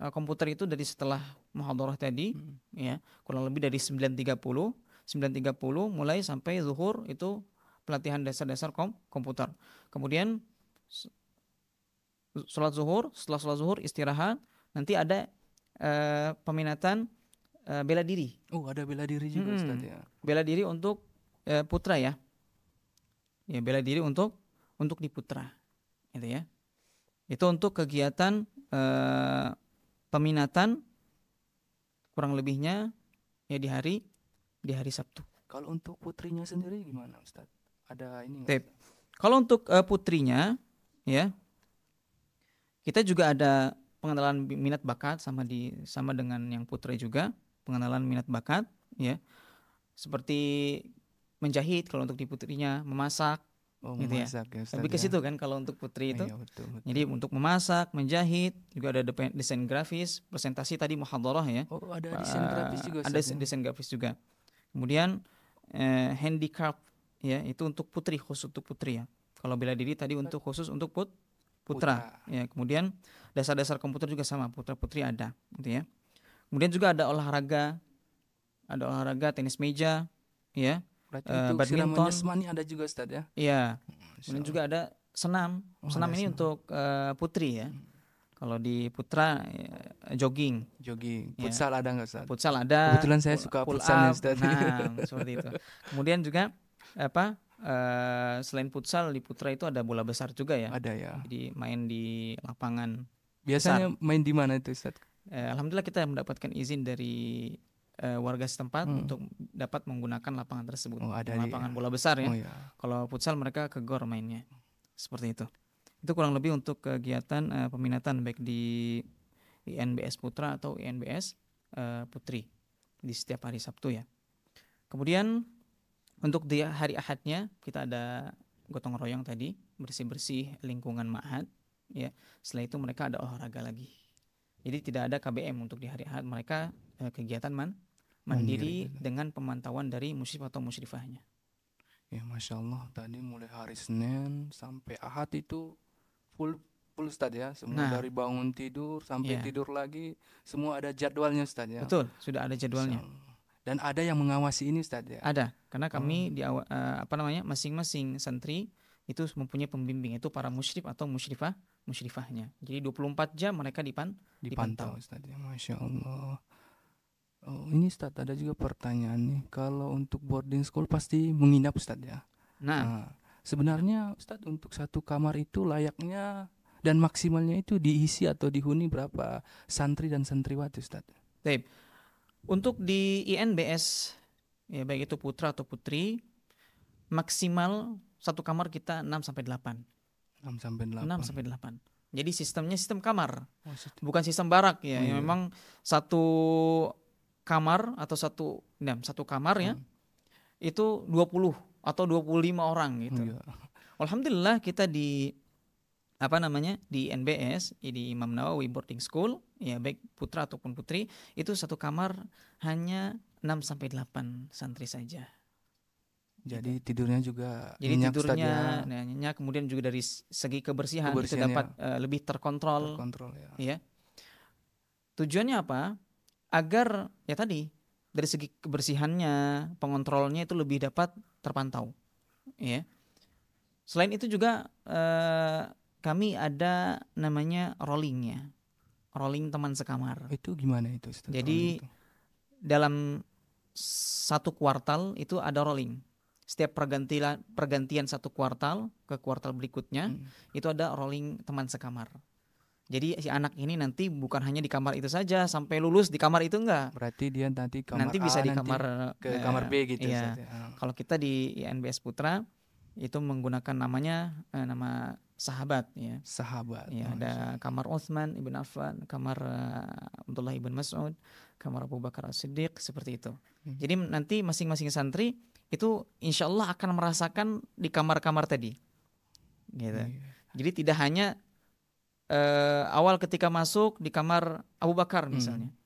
eh, komputer itu dari setelah muhadharah tadi hmm. ya, kurang lebih dari 9.30 9.30 mulai sampai zuhur itu pelatihan dasar-dasar kom komputer. Kemudian sholat zuhur, setelah sholat zuhur istirahat, nanti ada uh, peminatan uh, bela diri. Oh, ada bela diri juga hmm, Ustaz ya. Bela diri untuk uh, putra ya. Ya, bela diri untuk untuk di putra. Gitu ya. Itu untuk kegiatan uh, peminatan kurang lebihnya ya di hari di hari Sabtu. Kalau untuk putrinya sendiri gimana Ustaz? Ada ini enggak? Kalau untuk uh, putrinya ya kita juga ada pengenalan minat bakat sama di sama dengan yang putri juga, pengenalan minat bakat ya. Seperti menjahit kalau untuk di putrinya, memasak Oh, gitu ya. memasak ya. ya tapi ke ya. situ ya. kan kalau untuk putri itu. Iya, betul, betul. Jadi untuk memasak, menjahit, juga ada desain grafis, presentasi tadi muhadharah ya. Oh, ada desain ah, grafis juga. Ada ya? desain grafis juga. Kemudian eh, handicraft ya, itu untuk putri khusus untuk putri ya. Kalau bela diri tadi untuk khusus untuk put putra. putra. Ya, kemudian dasar-dasar komputer juga sama, putra-putri ada, gitu ya. Kemudian juga ada olahraga, ada olahraga tenis meja, ya. Berarti uh, itu badminton. Jasmani ada juga Ustaz ya. Iya. Hmm, kemudian juga ada senam. Oh, senam ini senam. untuk uh, putri ya. Hmm. Kalau di putra eh, jogging. Jogging. Ya. Futsal ya. ada nggak Ustaz? Futsal ada. Kebetulan saya suka futsal Nah, seperti itu. *laughs* Kemudian juga apa? uh, selain futsal di Putra itu ada bola besar juga ya? Ada ya. Jadi main di lapangan. Biasanya besar. main di mana itu Ustaz? Uh, Alhamdulillah kita mendapatkan izin dari uh, warga setempat hmm. untuk dapat menggunakan lapangan tersebut. Oh, ada lapangan ya. bola besar ya. Oh, ya. Kalau futsal mereka ke gor mainnya. Seperti itu. Itu kurang lebih untuk kegiatan uh, peminatan baik di INBS Putra atau INBS uh, Putri di setiap hari Sabtu ya. Kemudian untuk dia hari Ahadnya kita ada gotong royong tadi, bersih-bersih lingkungan Ma'had ya. Setelah itu mereka ada olahraga lagi. Jadi tidak ada KBM untuk di hari Ahad, mereka eh, kegiatan man mandiri, mandiri dengan pemantauan dari musyrif atau musyrifahnya. Ya masya Allah tadi mulai hari Senin sampai Ahad itu full full stad ya semua nah, dari bangun tidur sampai ya. tidur lagi semua ada jadwalnya Ustaz ya betul sudah ada jadwalnya dan ada yang mengawasi ini Ustaz ya? Ada, karena kami hmm. di uh, apa namanya masing-masing santri itu mempunyai pembimbing itu para musyrif atau musyrifah musyrifahnya. Jadi 24 jam mereka dipan dipantau. dipantau. Ustaz ya, masya Allah. Oh, ini Ustaz ada juga pertanyaan nih. Kalau untuk boarding school pasti menginap Ustaz ya. Nah, nah sebenarnya Ustaz untuk satu kamar itu layaknya dan maksimalnya itu diisi atau dihuni berapa santri dan santriwati Ustaz? Baik. Untuk di INBS ya baik itu putra atau putri maksimal satu kamar kita 6 sampai 8. 6 sampai 8. 6 sampai 8. Jadi sistemnya sistem kamar. Oh, Bukan sistem barak ya. Oh, ya, iya. memang satu kamar atau satu enam satu kamar ya. Hmm. Itu 20 atau 25 orang gitu. Oh, iya. Alhamdulillah kita di apa namanya di NBS di Imam Nawawi boarding school ya baik putra ataupun putri itu satu kamar hanya 6 sampai 8 santri saja. Jadi gitu. tidurnya juga Jadi nyenyak tidurnya ya? nah, nyenyak kemudian juga dari segi kebersihan, kebersihan dapat ya. uh, lebih terkontrol. Terkontrol ya. ya. Tujuannya apa? Agar ya tadi dari segi kebersihannya, pengontrolnya itu lebih dapat terpantau. Ya. Selain itu juga uh, kami ada namanya rollingnya, rolling teman sekamar. Itu gimana itu? Jadi itu? dalam satu kuartal itu ada rolling. Setiap pergantian pergantian satu kuartal ke kuartal berikutnya hmm. itu ada rolling teman sekamar. Jadi si anak ini nanti bukan hanya di kamar itu saja sampai lulus di kamar itu enggak. Berarti dia nanti kamar nanti bisa A, di kamar nanti ke eh, kamar B gitu. Iya. Ya. Ah. Kalau kita di NBS Putra itu menggunakan namanya eh, nama sahabat ya. Sahabat. Ya, ada kamar Utsman ibn Affan, kamar uh, Abdullah ibn Mas'ud, kamar Abu Bakar As-Siddiq seperti itu. Hmm. Jadi nanti masing-masing santri itu insya Allah akan merasakan di kamar-kamar tadi. Gitu. Yeah. Jadi tidak hanya uh, awal ketika masuk di kamar Abu Bakar misalnya. Hmm.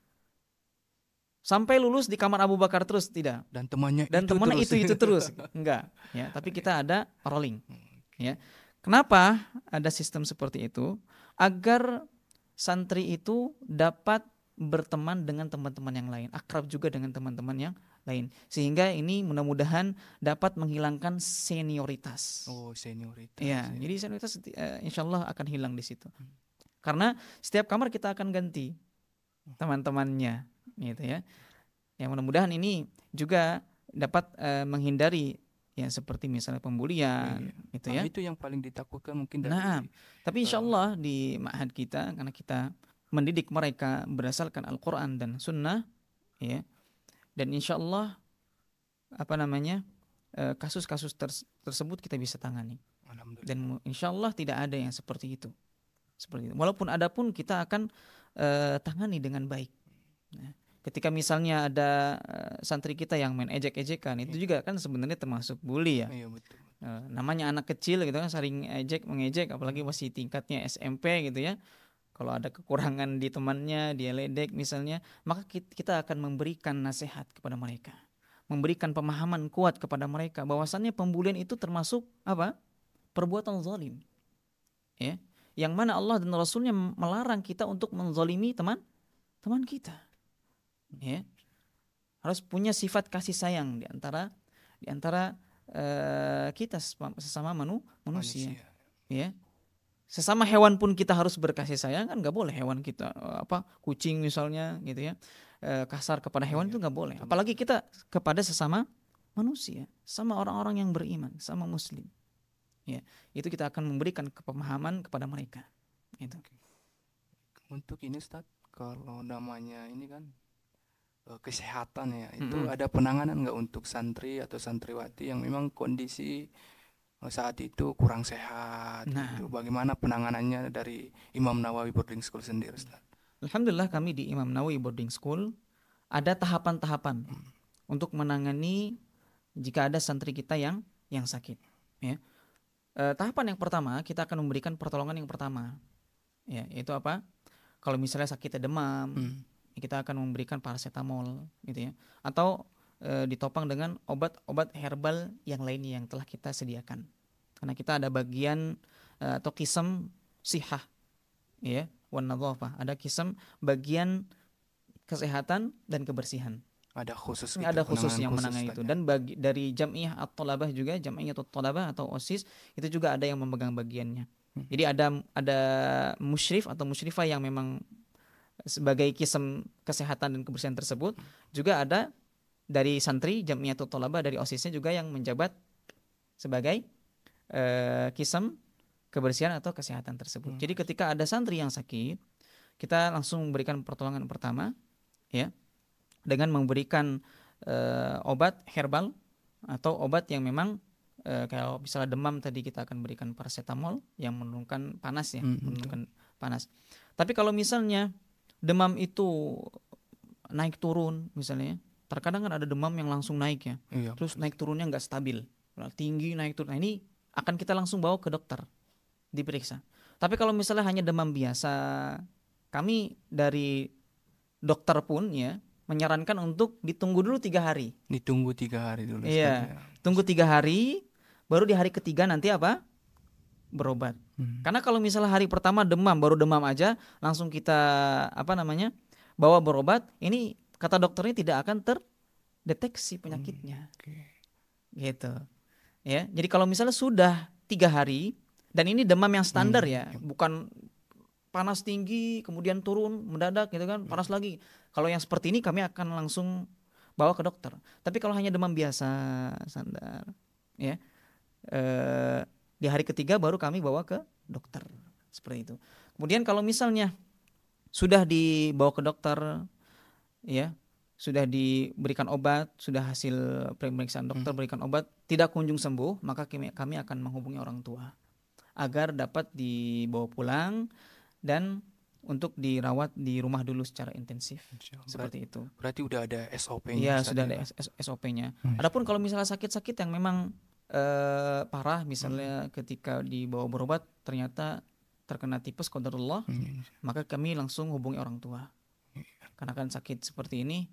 Sampai lulus di kamar Abu Bakar terus tidak. Dan temannya Dan itu temannya terus. itu itu terus. *laughs* Enggak, ya, tapi kita ada rolling. Hmm, ya. Kenapa ada sistem seperti itu? Agar santri itu dapat berteman dengan teman-teman yang lain, akrab juga dengan teman-teman yang lain. Sehingga ini mudah-mudahan dapat menghilangkan senioritas. Oh, senioritas. Iya, ya, senioritas. jadi senioritas uh, insya Allah akan hilang di situ. Hmm. Karena setiap kamar kita akan ganti teman-temannya, gitu ya. Yang mudah-mudahan ini juga dapat uh, menghindari ya seperti misalnya pembulian iya. itu nah, ya. Ah, itu yang paling ditakutkan mungkin dari Nah, tapi insya eh. Allah di ma'had kita karena kita mendidik mereka berdasarkan Al-Qur'an dan sunnah ya. Dan insya Allah apa namanya? Eh, kasus-kasus tersebut kita bisa tangani. Dan insya Allah tidak ada yang seperti itu. Seperti itu. Walaupun ada pun kita akan uh, tangani dengan baik. Nah, ketika misalnya ada eh, santri kita yang main ejek-ejekan itu iya. juga kan sebenarnya termasuk bully ya. Iya, eh, namanya anak kecil gitu kan sering ejek mengejek apalagi iya. masih tingkatnya SMP gitu ya. Kalau ada kekurangan di temannya, dia ledek misalnya, maka kita akan memberikan nasihat kepada mereka. Memberikan pemahaman kuat kepada mereka bahwasannya pembulian itu termasuk apa? perbuatan zalim. Ya. Yang mana Allah dan Rasulnya melarang kita untuk menzalimi teman teman kita ya harus punya sifat kasih sayang di antara di antara uh, kita sesama manu, manusia, manusia ya. ya sesama hewan pun kita harus berkasih sayang kan nggak boleh hewan kita eh, apa kucing misalnya gitu ya eh, kasar kepada hewan ya, itu nggak boleh apalagi kita kepada sesama manusia sama orang-orang yang beriman sama muslim ya itu kita akan memberikan kepemahaman kepada mereka gitu untuk ini Ustaz, kalau namanya ini kan Eh, kesehatan ya itu mm -hmm. ada penanganan nggak untuk santri atau santriwati yang memang kondisi eh, saat itu kurang sehat gitu? nah. gitu. bagaimana penanganannya dari Imam Nawawi boarding school sendiri Ustaz? Alhamdulillah kami di Imam Nawawi boarding school ada tahapan-tahapan mm. untuk menangani jika ada santri kita yang yang sakit ya. E, tahapan yang pertama kita akan memberikan pertolongan yang pertama ya itu apa kalau misalnya sakit demam hmm kita akan memberikan paracetamol gitu ya atau e, ditopang dengan obat-obat herbal yang lainnya yang telah kita sediakan karena kita ada bagian e, atau kisem sihah ya wan ada kisem bagian kesehatan dan kebersihan ada khusus gitu, ada khusus yang menangani itu ya. dan bagi dari jamiah atau labah juga jamiah atau labah atau osis itu juga ada yang memegang bagiannya hmm. jadi ada ada musyrif atau musyrifah yang memang sebagai kisem kesehatan dan kebersihan tersebut juga ada dari santri jamiatul tolaba dari osisnya juga yang menjabat sebagai uh, eh, kisem kebersihan atau kesehatan tersebut. Hmm. Jadi ketika ada santri yang sakit, kita langsung memberikan pertolongan pertama, ya, dengan memberikan uh, obat herbal atau obat yang memang uh, kalau misalnya demam tadi kita akan berikan paracetamol yang menurunkan panas ya, hmm, hmm menurunkan panas. Tapi kalau misalnya demam itu naik turun misalnya terkadang kan ada demam yang langsung naik ya iya. terus naik turunnya nggak stabil nah, tinggi naik turun nah ini akan kita langsung bawa ke dokter diperiksa tapi kalau misalnya hanya demam biasa kami dari dokter pun ya menyarankan untuk ditunggu dulu tiga hari ditunggu tiga hari dulu iya ya. tunggu tiga hari baru di hari ketiga nanti apa berobat Hmm. Karena kalau misalnya hari pertama demam baru demam aja langsung kita apa namanya bawa berobat, ini kata dokternya tidak akan terdeteksi hmm, penyakitnya. Hmm, okay. Gitu. Ya, jadi kalau misalnya sudah tiga hari dan ini demam yang standar hmm. ya, bukan panas tinggi kemudian turun mendadak gitu kan, panas hmm. lagi. Kalau yang seperti ini kami akan langsung bawa ke dokter. Tapi kalau hanya demam biasa standar, ya. Eh, di hari ketiga baru kami bawa ke dokter. Seperti itu. Kemudian kalau misalnya sudah dibawa ke dokter ya, sudah diberikan obat, sudah hasil pemeriksaan dokter hmm. berikan obat, tidak kunjung sembuh, maka kami, akan menghubungi orang tua agar dapat dibawa pulang dan untuk dirawat di rumah dulu secara intensif seperti itu. Berarti udah ada SOP-nya. Iya, sudah ada ya? SOP-nya. Hmm. Adapun kalau misalnya sakit-sakit yang memang uh, parah misalnya hmm. ketika dibawa berobat ternyata terkena tipes qadarullah hmm. maka kami langsung hubungi orang tua hmm. karena kan sakit seperti ini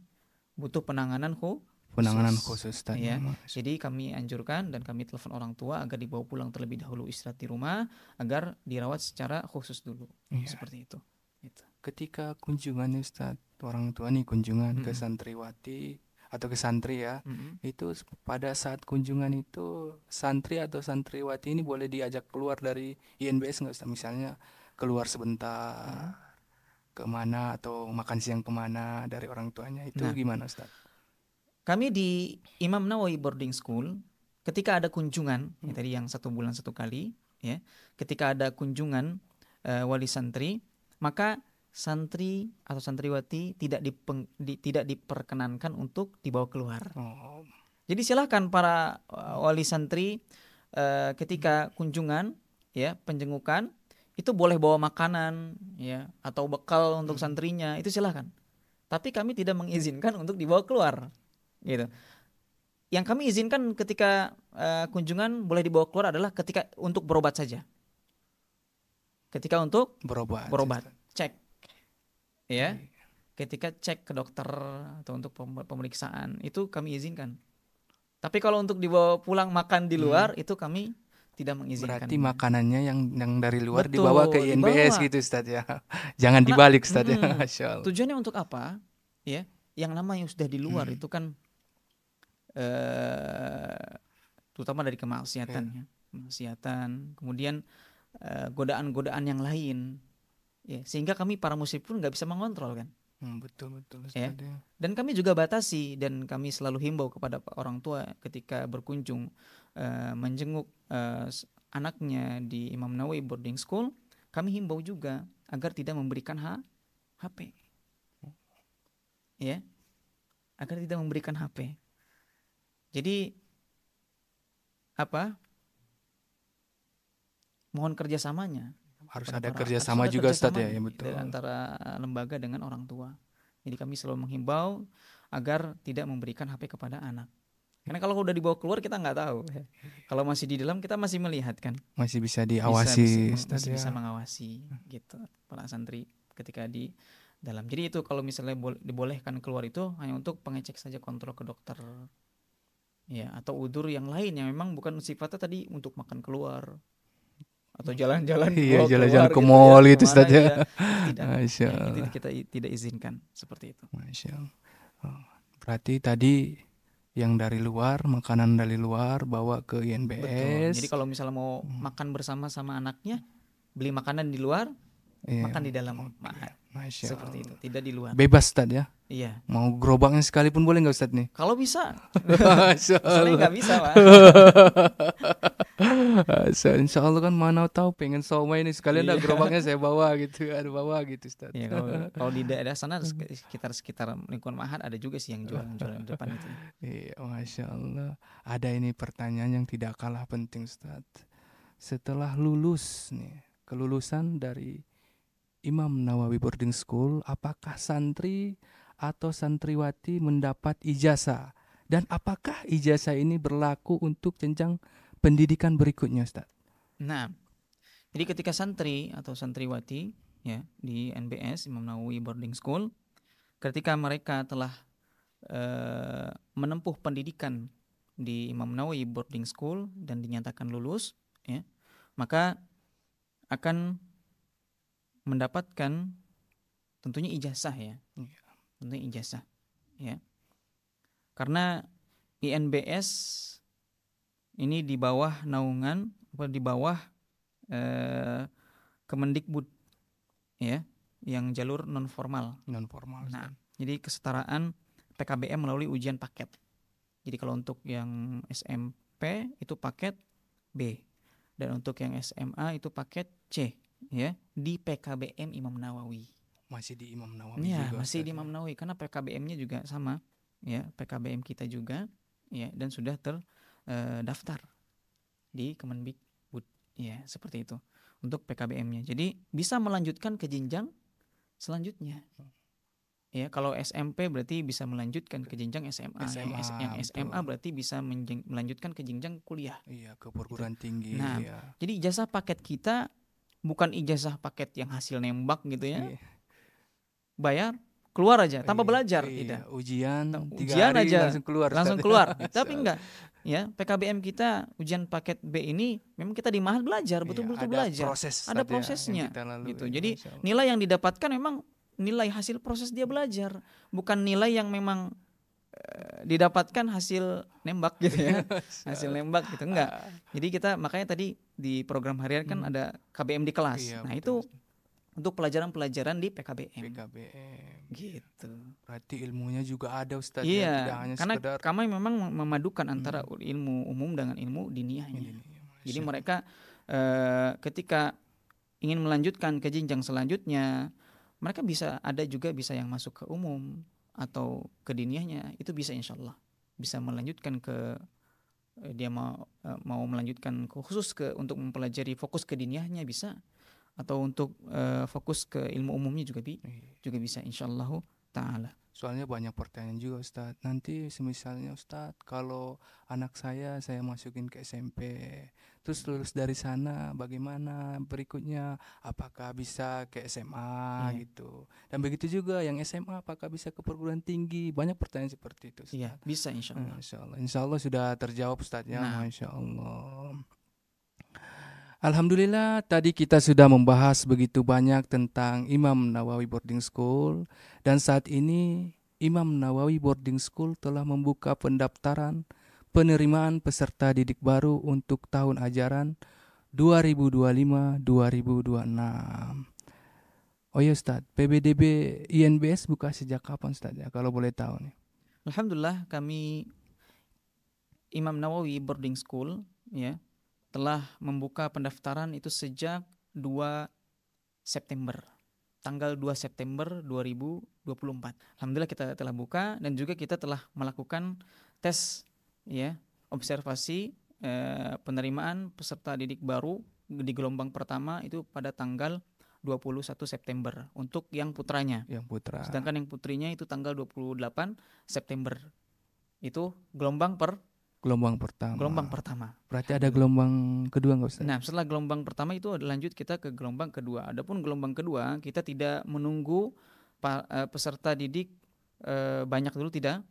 butuh penanganan khusus penanganan khusus tadi ya. Iya. Jadi kami anjurkan dan kami telepon orang tua agar dibawa pulang terlebih dahulu istirahat di rumah agar dirawat secara khusus dulu. Ya. Seperti itu. itu. Ketika kunjungan Ustaz orang tua nih kunjungan hmm. ke santriwati atau ke santri ya mm-hmm. itu pada saat kunjungan itu santri atau santriwati ini boleh diajak keluar dari INBS nggak Ustaz misalnya keluar sebentar mm-hmm. kemana atau makan siang kemana dari orang tuanya itu nah, gimana Ustaz? Kami di Imam Nawawi Boarding School ketika ada kunjungan mm-hmm. ya, hmm. tadi yang satu bulan satu kali ya ketika ada kunjungan uh, wali santri maka santri atau santriwati tidak dipeng, di, tidak diperkenankan untuk dibawa keluar. Oh. Jadi silahkan para eh, wali santri uh, ketika kunjungan ya penjengukan itu boleh bawa makanan ya atau bekal untuk hmm. santrinya itu silahkan. Tapi kami tidak mengizinkan untuk dibawa keluar gitu. Yang kami izinkan ketika uh, kunjungan boleh dibawa keluar adalah ketika untuk berobat saja. Ketika untuk berobat, berobat, cek ya ketika cek ke dokter atau untuk pemeriksaan itu kami izinkan tapi kalau untuk dibawa pulang makan di hmm. luar hmm. itu kami tidak mengizinkan. Berarti makanannya yang yang dari luar Betul, dibawa ke INBS dibawa. gitu Ustaz ya. *laughs* Jangan Karena, dibalik Ustaz ya. hmm, *laughs* Tujuannya untuk apa? Ya, yang namanya sudah di luar hmm. itu kan eh terutama dari kemaksiatan okay. Iya. ya. Kemaksiatan, kemudian eh, godaan-godaan yang lain Ya, sehingga kami para muslim pun nggak bisa mengontrol kan. Hmm, betul betul. Ya. Dan kami juga batasi dan kami selalu himbau kepada orang tua ketika berkunjung uh, menjenguk uh, anaknya di Imam Nawawi boarding school, kami himbau juga agar tidak memberikan ha HP. Ya. Agar tidak memberikan HP. Jadi apa? Mohon kerjasamanya harus ada ya? kerjasama harus juga Ustaz ya, ya betul. antara lembaga dengan orang tua. Jadi kami selalu menghimbau agar tidak memberikan HP kepada anak. Karena kalau udah dibawa keluar kita nggak tahu. Ya. Kalau masih di dalam kita masih melihat kan. Masih bisa diawasi. Bisa, bisa, masih ya. bisa mengawasi gitu para santri ketika di dalam. Jadi itu kalau misalnya dibolehkan keluar itu hanya untuk pengecek saja kontrol ke dokter. Ya atau udur yang lain yang memang bukan sifatnya tadi untuk makan keluar, atau jalan-jalan iya jalan-jalan gitu ke ya. mall gitu, ya. gitu saja ya. tidak Masya Allah. kita tidak izinkan seperti itu Masya Allah. Oh, berarti tadi yang dari luar makanan dari luar bawa ke INBS Betul. jadi kalau misalnya mau hmm. makan bersama sama anaknya beli makanan di luar Iya. Makan di dalam mahat. Masya Seperti itu, tidak di luar. Bebas Ustaz ya? Iya. Mau gerobaknya sekalipun boleh nggak Ustaz nih? Kalau bisa. masya Allah. nggak bisa masya Allah. Insya Allah kan mana tahu pengen somai ini sekalian ada iya. gerobaknya saya bawa gitu, ada bawa gitu Ustaz. Iya, kalau, kalau di daerah *laughs* sana sekitar sekitar lingkungan Mahat ada juga sih yang jualan jualan depan itu. Iya, Masya Allah. Ada ini pertanyaan yang tidak kalah penting Ustaz. Setelah lulus nih, kelulusan dari Imam Nawawi Boarding School, apakah santri atau santriwati mendapat ijazah? Dan apakah ijazah ini berlaku untuk jenjang pendidikan berikutnya, Ustaz? Nah, jadi ketika santri atau santriwati ya di NBS Imam Nawawi Boarding School, ketika mereka telah eh, menempuh pendidikan di Imam Nawawi Boarding School dan dinyatakan lulus, ya, maka akan mendapatkan tentunya ijazah ya. Tentunya ijazah ya. Karena INBS ini di bawah naungan apa di bawah eh, Kemendikbud ya yang jalur non formal. Non formal. Nah, iya. jadi kesetaraan PKBM melalui ujian paket. Jadi kalau untuk yang SMP itu paket B dan untuk yang SMA itu paket C ya di PKBM Imam Nawawi. Masih di Imam Nawawi ya, juga. masih di Imam ya? Nawawi karena PKBM-nya juga sama ya, PKBM kita juga ya dan sudah terdaftar eh, uh, di Kemenbikbud ya, seperti itu untuk PKBM-nya. Jadi bisa melanjutkan ke jenjang selanjutnya. Ya, kalau SMP berarti bisa melanjutkan ke jenjang SMA. Ya, SMA yang, yang SMA betul. berarti bisa melanjutkan ke jenjang kuliah. Iya, ke perguruan gitu. tinggi. Nah, iya. jadi jasa paket kita bukan ijazah paket yang hasil nembak gitu ya. Iya. Bayar keluar aja tanpa iya, belajar iya, tidak gitu. ujian ujian hari, aja langsung keluar langsung keluar *laughs* tapi enggak ya PKBM kita ujian paket B ini memang kita di mahal belajar iya, betul-betul iya, belajar proses ada ya, prosesnya lalui, gitu jadi nilai yang didapatkan memang nilai hasil proses dia belajar bukan nilai yang memang Eh, didapatkan hasil nembak gitu ya *laughs* hasil nembak gitu enggak ah. jadi kita makanya tadi di program harian kan hmm. ada KBM di kelas iya, nah betul. itu untuk pelajaran-pelajaran di PKBM. PKBM. Gitu. Berarti ilmunya juga ada ustadz ya? Iya. hanya karena sekedar... kami memang memadukan antara hmm. ilmu umum dengan ilmu diniahnya. Ini, Jadi mereka uh, ketika ingin melanjutkan ke jenjang selanjutnya, mereka bisa ada juga bisa yang masuk ke umum, atau kediniahnya itu bisa insya Allah bisa melanjutkan ke eh, dia mau eh, mau melanjutkan khusus ke untuk mempelajari fokus kediniahnya bisa atau untuk uh, fokus ke ilmu umumnya juga bi iya. juga bisa insya Allah taala. Soalnya banyak pertanyaan juga Ustadz. Nanti semisalnya Ustadz kalau anak saya saya masukin ke SMP, terus lulus dari sana bagaimana berikutnya? Apakah bisa ke SMA iya. gitu? Dan begitu juga yang SMA apakah bisa ke perguruan tinggi? Banyak pertanyaan seperti itu. Iya, Ustadz. Iya, bisa nah, insya Allah. insya Allah. sudah terjawab Ustadz ya. Nah. Masya Allah. Alhamdulillah tadi kita sudah membahas begitu banyak tentang Imam Nawawi Boarding School dan saat ini Imam Nawawi Boarding School telah membuka pendaftaran penerimaan peserta didik baru untuk tahun ajaran 2025-2026. Oh ya Ustaz, PBDB INBS buka sejak kapan Ustaz ya kalau boleh tahu nih? Alhamdulillah kami Imam Nawawi Boarding School ya telah membuka pendaftaran itu sejak 2 September. Tanggal 2 September 2024. Alhamdulillah kita telah buka dan juga kita telah melakukan tes ya, observasi eh, penerimaan peserta didik baru di gelombang pertama itu pada tanggal 21 September untuk yang putranya. Yang putra. Sedangkan yang putrinya itu tanggal 28 September. Itu gelombang per Gelombang pertama. Gelombang pertama. Berarti ada gelombang kedua nggak Ustaz? Nah, setelah gelombang pertama itu lanjut kita ke gelombang kedua. Adapun gelombang kedua, kita tidak menunggu eh, peserta didik eh, banyak dulu tidak.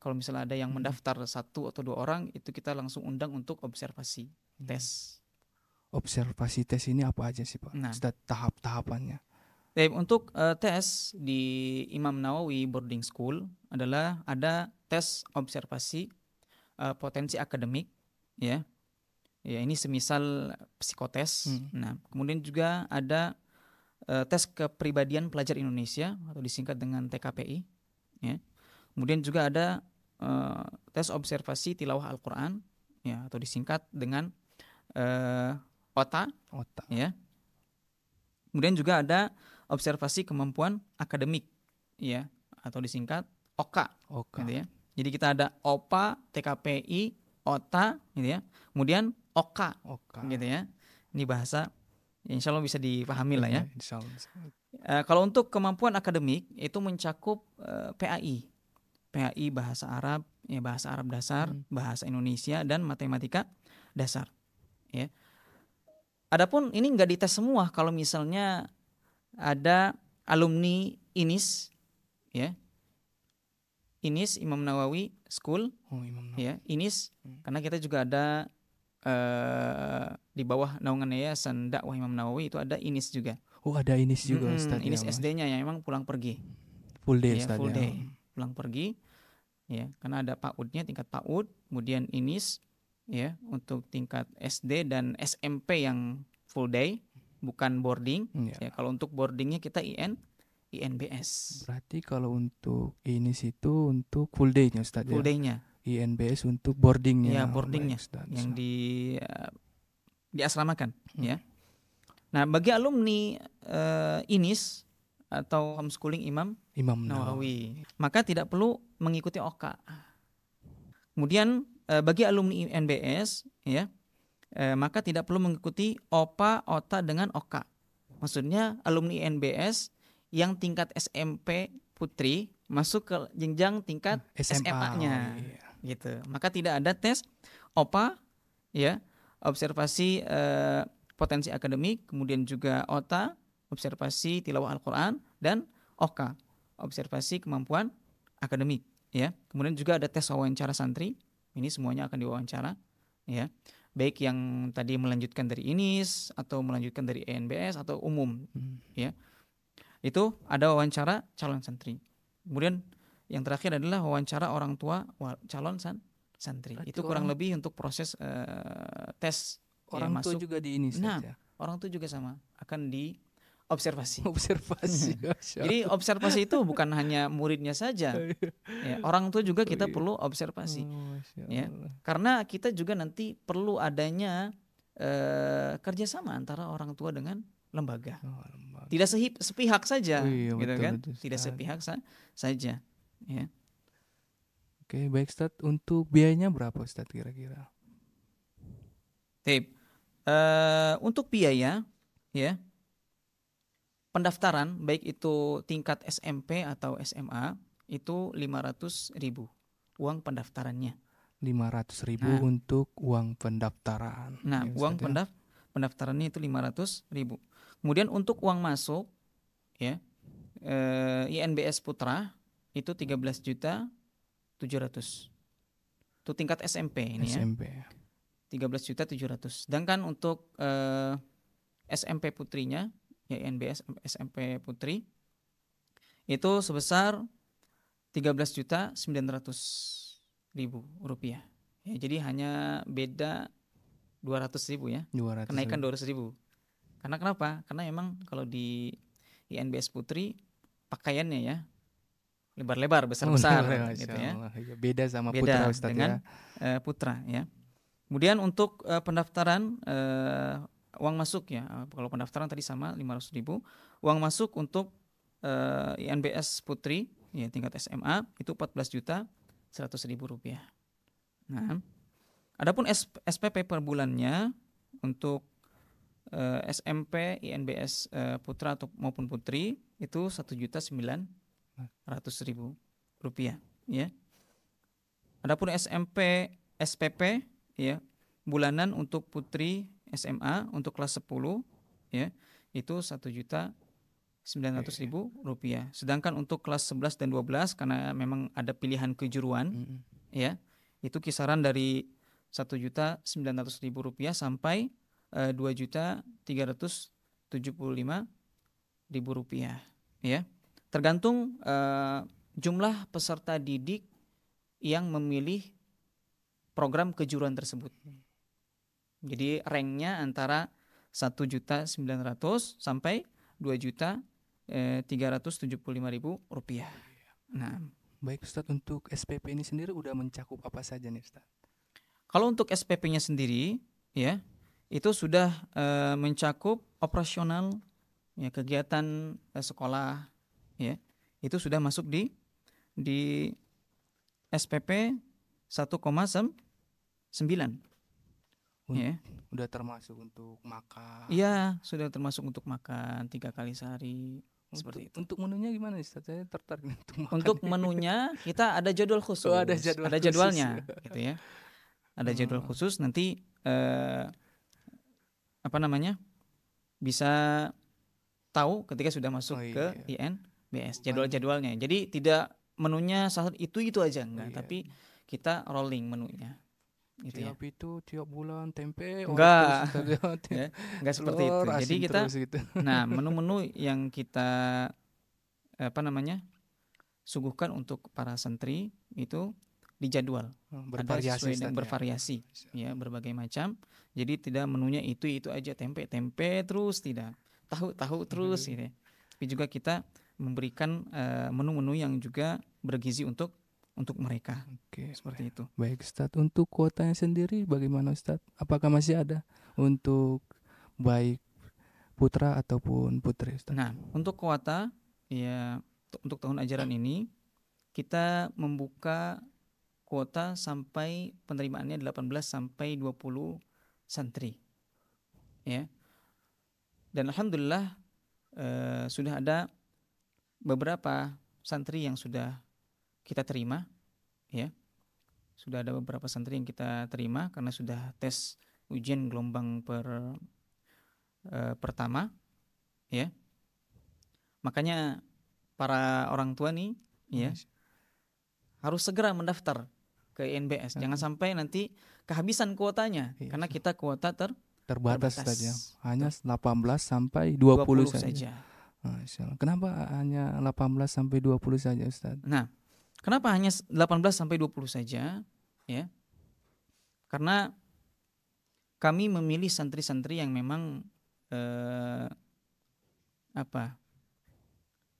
Kalau misalnya ada yang hmm. mendaftar satu atau dua orang, itu kita langsung undang untuk observasi hmm. tes. Observasi tes ini apa aja sih Pak? Nah. Sudah tahap-tahapannya. Baik, eh, untuk uh, tes di Imam Nawawi Boarding School adalah ada tes observasi uh, potensi akademik ya ya ini semisal psikotes hmm. nah kemudian juga ada uh, tes kepribadian pelajar Indonesia atau disingkat dengan TKPI ya kemudian juga ada uh, tes observasi tilawah Al-Quran ya atau disingkat dengan uh, OTA OTA ya kemudian juga ada observasi kemampuan akademik ya atau disingkat OKA, OKA. Gitu ya jadi kita ada OPA, TKPI, OTA gitu ya. Kemudian OKA. OKA. Gitu ya. Ini bahasa yang insya Allah bisa dipahami lah ya. Iya, insya Allah. Uh, kalau untuk kemampuan akademik itu mencakup uh, e, PAI, PAI bahasa Arab, ya bahasa Arab dasar, hmm. bahasa Indonesia dan matematika dasar. Ya. Adapun ini nggak dites semua kalau misalnya ada alumni INIS, ya Inis Imam Nawawi School. Oh, Imam Nawawi. Ya, Inis hmm. karena kita juga ada uh, di bawah naungan Yayasan Dakwah Imam Nawawi itu ada Inis juga. Oh, ada Inis juga hmm, Ustaz. Ya, Inis SD-nya yang memang pulang pergi. Full day ya, Ustaz. Full ya. day. Pulang pergi. Ya, karena ada PAUD-nya tingkat PAUD, kemudian Inis ya untuk tingkat SD dan SMP yang full day bukan boarding. Hmm, ya. Ya, kalau untuk boardingnya kita IN INBS. Berarti kalau untuk ini situ untuk full day-nya Ustaz ya? full ya. day-nya. INBS untuk boardingnya. Iya boardingnya oh, yang di uh, diasramakan hmm. ya. Nah bagi alumni uh, eh, INIS atau homeschooling Imam Imam Nawawi maka tidak perlu mengikuti OKA. Kemudian uh, bagi alumni INBS ya eh, maka tidak perlu mengikuti OPA OTA dengan OKA. Maksudnya alumni INBS yang tingkat SMP putri masuk ke jenjang tingkat hmm, SMA-nya. SMA oh, iya. Gitu. Maka tidak ada tes OPA ya, observasi eh, potensi akademik, kemudian juga OTA, observasi tilawah Al-Qur'an dan OKA, observasi kemampuan akademik ya. Kemudian juga ada tes wawancara santri. Ini semuanya akan diwawancara ya. Baik yang tadi melanjutkan dari INIS atau melanjutkan dari ENBS atau umum hmm. ya itu ada wawancara calon santri. Kemudian yang terakhir adalah wawancara orang tua calon san santri. Berarti itu kurang lebih untuk proses uh, tes orang ya, tua masuk. juga di ini nah, saja. Ya? orang tua juga sama akan di observasi. *laughs* Observasi. *laughs* Jadi observasi itu bukan hanya muridnya saja. *laughs* Oh, iya. ya, orang tua juga kita oh, iya. perlu observasi. Oh, ya. Karena kita juga nanti perlu adanya uh, kerjasama antara orang tua dengan lembaga. Oh, lembaga. Tidak sehip, sepihak saja, oh, iya, gitu betul, kan? Betul, Tidak sepihak sa saja, ya. Oke, baik Ustaz. Untuk biayanya berapa Ustaz kira-kira? Tip. Uh, untuk biaya, ya. Pendaftaran baik itu tingkat SMP atau SMA itu ratus ribu uang pendaftarannya. ratus ribu nah, untuk uang pendaftaran. Nah, iya, ya, uang pendaf pendaftarannya itu ratus ribu. Kemudian untuk uang masuk ya eh, INBS Putra itu 13 juta 700. Itu tingkat SMP ini SMP. ya. SMP. 13 ya. juta 700. Sedangkan untuk eh, SMP putrinya ya INBS SMP putri itu sebesar 13 juta 900 ribu rupiah. Ya, jadi hanya beda 200 ribu ya. 200 Kenaikan 200 ribu. Karena kenapa? Karena emang kalau di INBS Putri pakaiannya ya lebar-lebar, besar-besar oh, *laughs* gitu ya. Iya, beda sama Beda putra Ustaz dengan ya. Uh, putra ya. Kemudian untuk uh, pendaftaran uh, uang masuk ya. kalau pendaftaran tadi sama 500.000, uang masuk untuk uh, INBS Putri ya tingkat SMA itu 14 juta 100.000 rupiah. Nah, adapun SPP per bulannya untuk uh, eh, SMP INBS uh, eh, putra atau maupun putri itu satu juta sembilan ratus ribu rupiah ya adapun SMP SPP ya bulanan untuk putri SMA untuk kelas 10 ya itu satu juta sembilan ratus ribu rupiah sedangkan untuk kelas 11 dan 12 karena memang ada pilihan kejuruan mm -hmm. ya itu kisaran dari satu juta sembilan ratus ribu rupiah sampai Eh, dua juta tiga ratus tujuh puluh lima ribu rupiah ya tergantung uh, jumlah peserta didik yang memilih program kejuruan tersebut jadi ranknya antara satu juta sembilan ratus sampai dua juta eh, tiga ratus tujuh puluh lima ribu rupiah. Nah, baik Ustadz untuk SPP ini sendiri udah mencakup apa saja nih Ustadz? Kalau untuk SPP-nya sendiri, ya itu sudah e, mencakup operasional ya kegiatan e, sekolah ya itu sudah masuk di di SPP 1,9 ya sudah termasuk untuk makan iya sudah termasuk untuk makan tiga kali sehari untuk, seperti itu untuk menunya gimana nih saya tertarik *laughs* untuk makan untuk menunya kita ada jadwal khusus oh, ada jadwal ada jadwalnya khusus. Ya. gitu ya ada hmm. jadwal khusus nanti eh, apa namanya bisa tahu ketika sudah masuk oh, iya. ke INBS jadwal-jadwalnya. Jadi tidak menunya saat itu itu aja oh enggak, oh, iya. tapi kita rolling menunya. Gitu tiap ya. itu tiap bulan tempe oh, enggak *laughs* ya, enggak seperti itu. Jadi kita gitu. *laughs* nah, menu-menu yang kita apa namanya? suguhkan untuk para santri itu dijadwal jadwal bervariasi hmm, ada bervariasi ya. Iya. ya berbagai macam jadi tidak menunya itu itu aja tempe tempe terus tidak tahu tahu terus hmm. gitu ya. tapi juga kita memberikan eh, menu-menu uh, yang juga bergizi untuk untuk mereka. Oke, seperti itu. Baik, Ustaz. Untuk kuotanya sendiri bagaimana Ustaz? Apakah masih ada untuk baik putra ataupun putri Ustaz? Nah, untuk kuota ya untuk tahun ajaran ini kita membuka kuota sampai penerimaannya 18 sampai 20 santri. Ya. Dan alhamdulillah e, sudah ada beberapa santri yang sudah kita terima ya. Sudah ada beberapa santri yang kita terima karena sudah tes ujian gelombang per e, pertama ya. Makanya para orang tua nih ya iya harus segera mendaftar ke NBS. Hmm. Jangan sampai nanti kehabisan kuotanya iya. karena kita kuota ter terbatas, saja. Hanya 18 sampai 20, 20 saja. saja. Ah, kenapa hanya 18 sampai 20 saja, Ustaz? Nah, kenapa hanya 18 sampai 20 saja, ya? Karena kami memilih santri-santri yang memang eh, apa?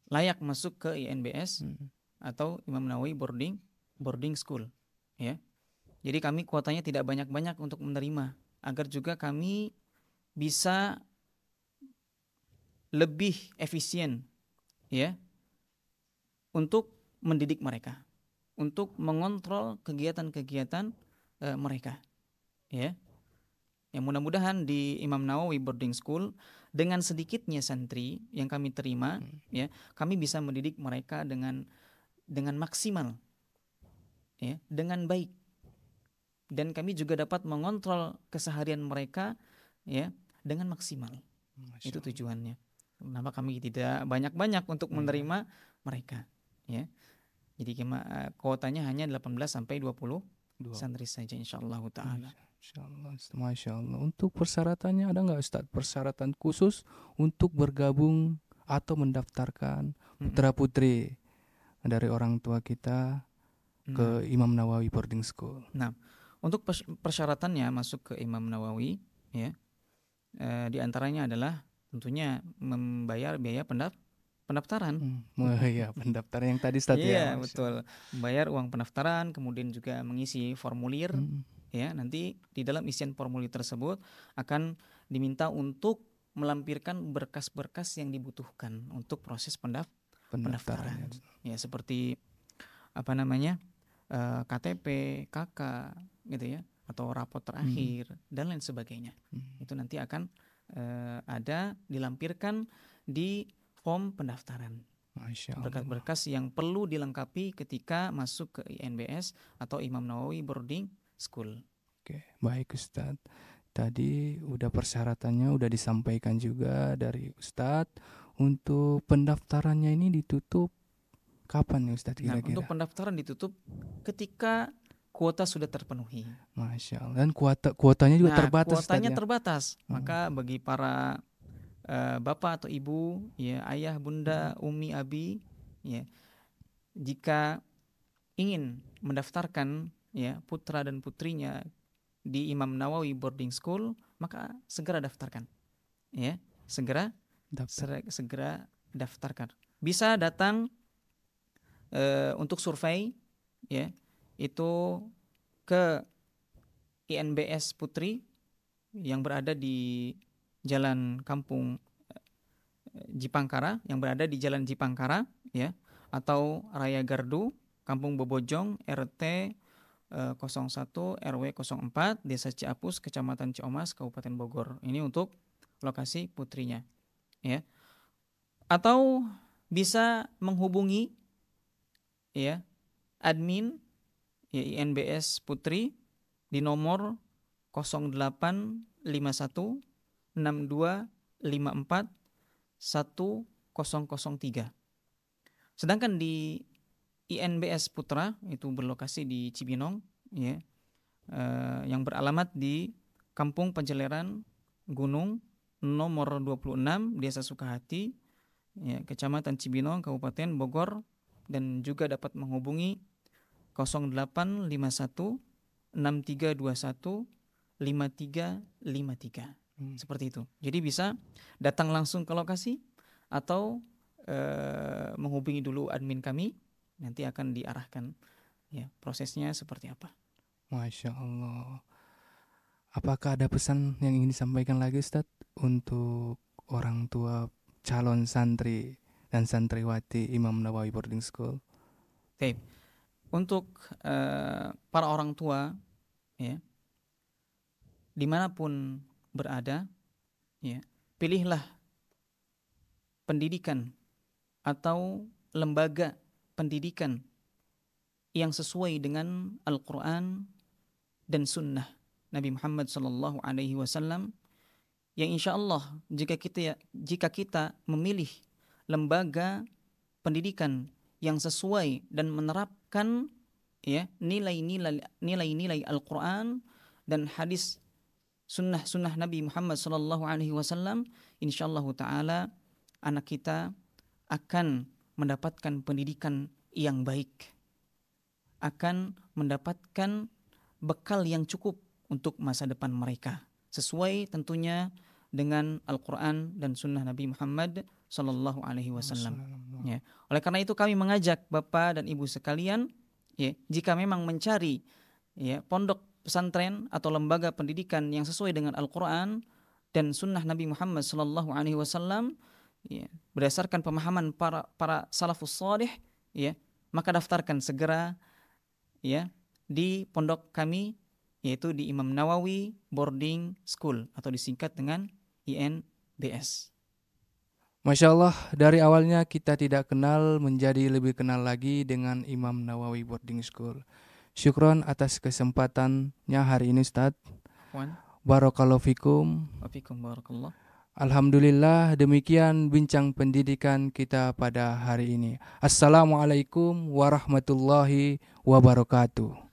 layak masuk ke INBS hmm. atau Imam Nawawi boarding boarding school ya. Jadi kami kuotanya tidak banyak-banyak untuk menerima agar juga kami bisa lebih efisien ya untuk mendidik mereka, untuk mengontrol kegiatan-kegiatan e, mereka. Ya. Ya mudah-mudahan di Imam Nawawi Boarding School dengan sedikitnya santri yang kami terima, hmm. ya, kami bisa mendidik mereka dengan dengan maksimal ya, dengan baik dan kami juga dapat mengontrol keseharian mereka ya dengan maksimal Masya itu tujuannya kenapa kami tidak banyak-banyak untuk iya. menerima hmm. mereka ya jadi kema, eh, kuotanya hanya 18 sampai 20 Dua. santri saja insyaallah taala insyaallah Masya Allah. Untuk persyaratannya ada nggak Ustadz persyaratan khusus untuk bergabung atau mendaftarkan putra putri dari orang tua kita hmm. ke Imam Nawawi boarding school. Nah, untuk persyaratannya masuk ke Imam Nawawi ya e, di antaranya adalah tentunya membayar biaya pendap pendaftaran. Hmm, hmm. ya, pendaftaran yang tadi tadi. Ya, iya, betul. Membayar uang pendaftaran, kemudian juga mengisi formulir hmm. ya. Nanti di dalam isian formulir tersebut akan diminta untuk melampirkan berkas-berkas yang dibutuhkan untuk proses pendaftaran. pendaftaran. Ya, seperti apa namanya? Eh, KTP, KK gitu ya atau rapot terakhir hmm. dan lain sebagainya. Hmm. Itu nanti akan uh, ada dilampirkan di form pendaftaran. Berkas-berkas yang perlu dilengkapi ketika masuk ke INBS atau Imam Nawawi Boarding School. Oke, baik Ustadz. Tadi udah persyaratannya udah disampaikan juga dari Ustadz untuk pendaftarannya ini ditutup Kapan nih Ustadz nah, kira-kira? Nah, untuk pendaftaran ditutup ketika kuota sudah terpenuhi. Masya Allah. Dan kuota kuotanya juga nah, terbatas. Kuotanya Ustadz, ya? terbatas. Hmm. Maka bagi para uh, bapak atau ibu, ya ayah, bunda, umi, abi, ya jika ingin mendaftarkan ya putra dan putrinya di Imam Nawawi Boarding School, maka segera daftarkan. Ya, segera Daftar. segera daftarkan. Bisa datang e, untuk survei ya itu ke INBS Putri yang berada di Jalan Kampung eh, Jipangkara yang berada di Jalan Jipangkara ya atau Raya Gardu Kampung Bobojong RT 01 RW 04 Desa Ciapus Kecamatan Ciomas Kabupaten Bogor. Ini untuk lokasi putrinya. Ya. Atau bisa menghubungi ya admin ya, INBS Putri di nomor 0851 6254 1003. Sedangkan di INBS Putra itu berlokasi di Cibinong ya. Eh, yang beralamat di Kampung Penjeleran Gunung nomor 26 Desa Sukahati ya, Kecamatan Cibinong Kabupaten Bogor dan juga dapat menghubungi 0851 6321 5353 hmm. seperti itu. Jadi bisa datang langsung ke lokasi atau e, menghubungi dulu admin kami, nanti akan diarahkan ya prosesnya seperti apa. Masya Allah. Apakah ada pesan yang ingin disampaikan lagi Ustadz untuk orang tua calon santri dan santriwati Imam Nawawi Boarding School. Okay. Untuk uh, para orang tua ya dimanapun berada ya pilihlah pendidikan atau lembaga pendidikan yang sesuai dengan Al-Quran dan Sunnah Nabi Muhammad Sallallahu Alaihi Wasallam yang insya Allah jika kita jika kita memilih lembaga pendidikan yang sesuai dan menerapkan ya nilai-nilai nilai-nilai Al-Qur'an dan hadis sunnah-sunnah Nabi Muhammad sallallahu alaihi wasallam insyaallah taala anak kita akan mendapatkan pendidikan yang baik akan mendapatkan bekal yang cukup untuk masa depan mereka sesuai tentunya dengan Al-Qur'an dan sunnah Nabi Muhammad Shallallahu Alaihi Wasallam. Ya. Oleh karena itu kami mengajak bapak dan ibu sekalian, ya, jika memang mencari ya, pondok pesantren atau lembaga pendidikan yang sesuai dengan Al-Quran dan Sunnah Nabi Muhammad Shallallahu Alaihi Wasallam, ya, berdasarkan pemahaman para para salafus salih, ya, maka daftarkan segera, ya, di pondok kami yaitu di Imam Nawawi Boarding School atau disingkat dengan INBS. Masya Allah, dari awalnya kita tidak kenal menjadi lebih kenal lagi dengan Imam Nawawi Boarding School. Syukron atas kesempatannya hari ini Ustaz. Barakallahu fikum. barakallah. Alhamdulillah demikian bincang pendidikan kita pada hari ini. Assalamualaikum warahmatullahi wabarakatuh.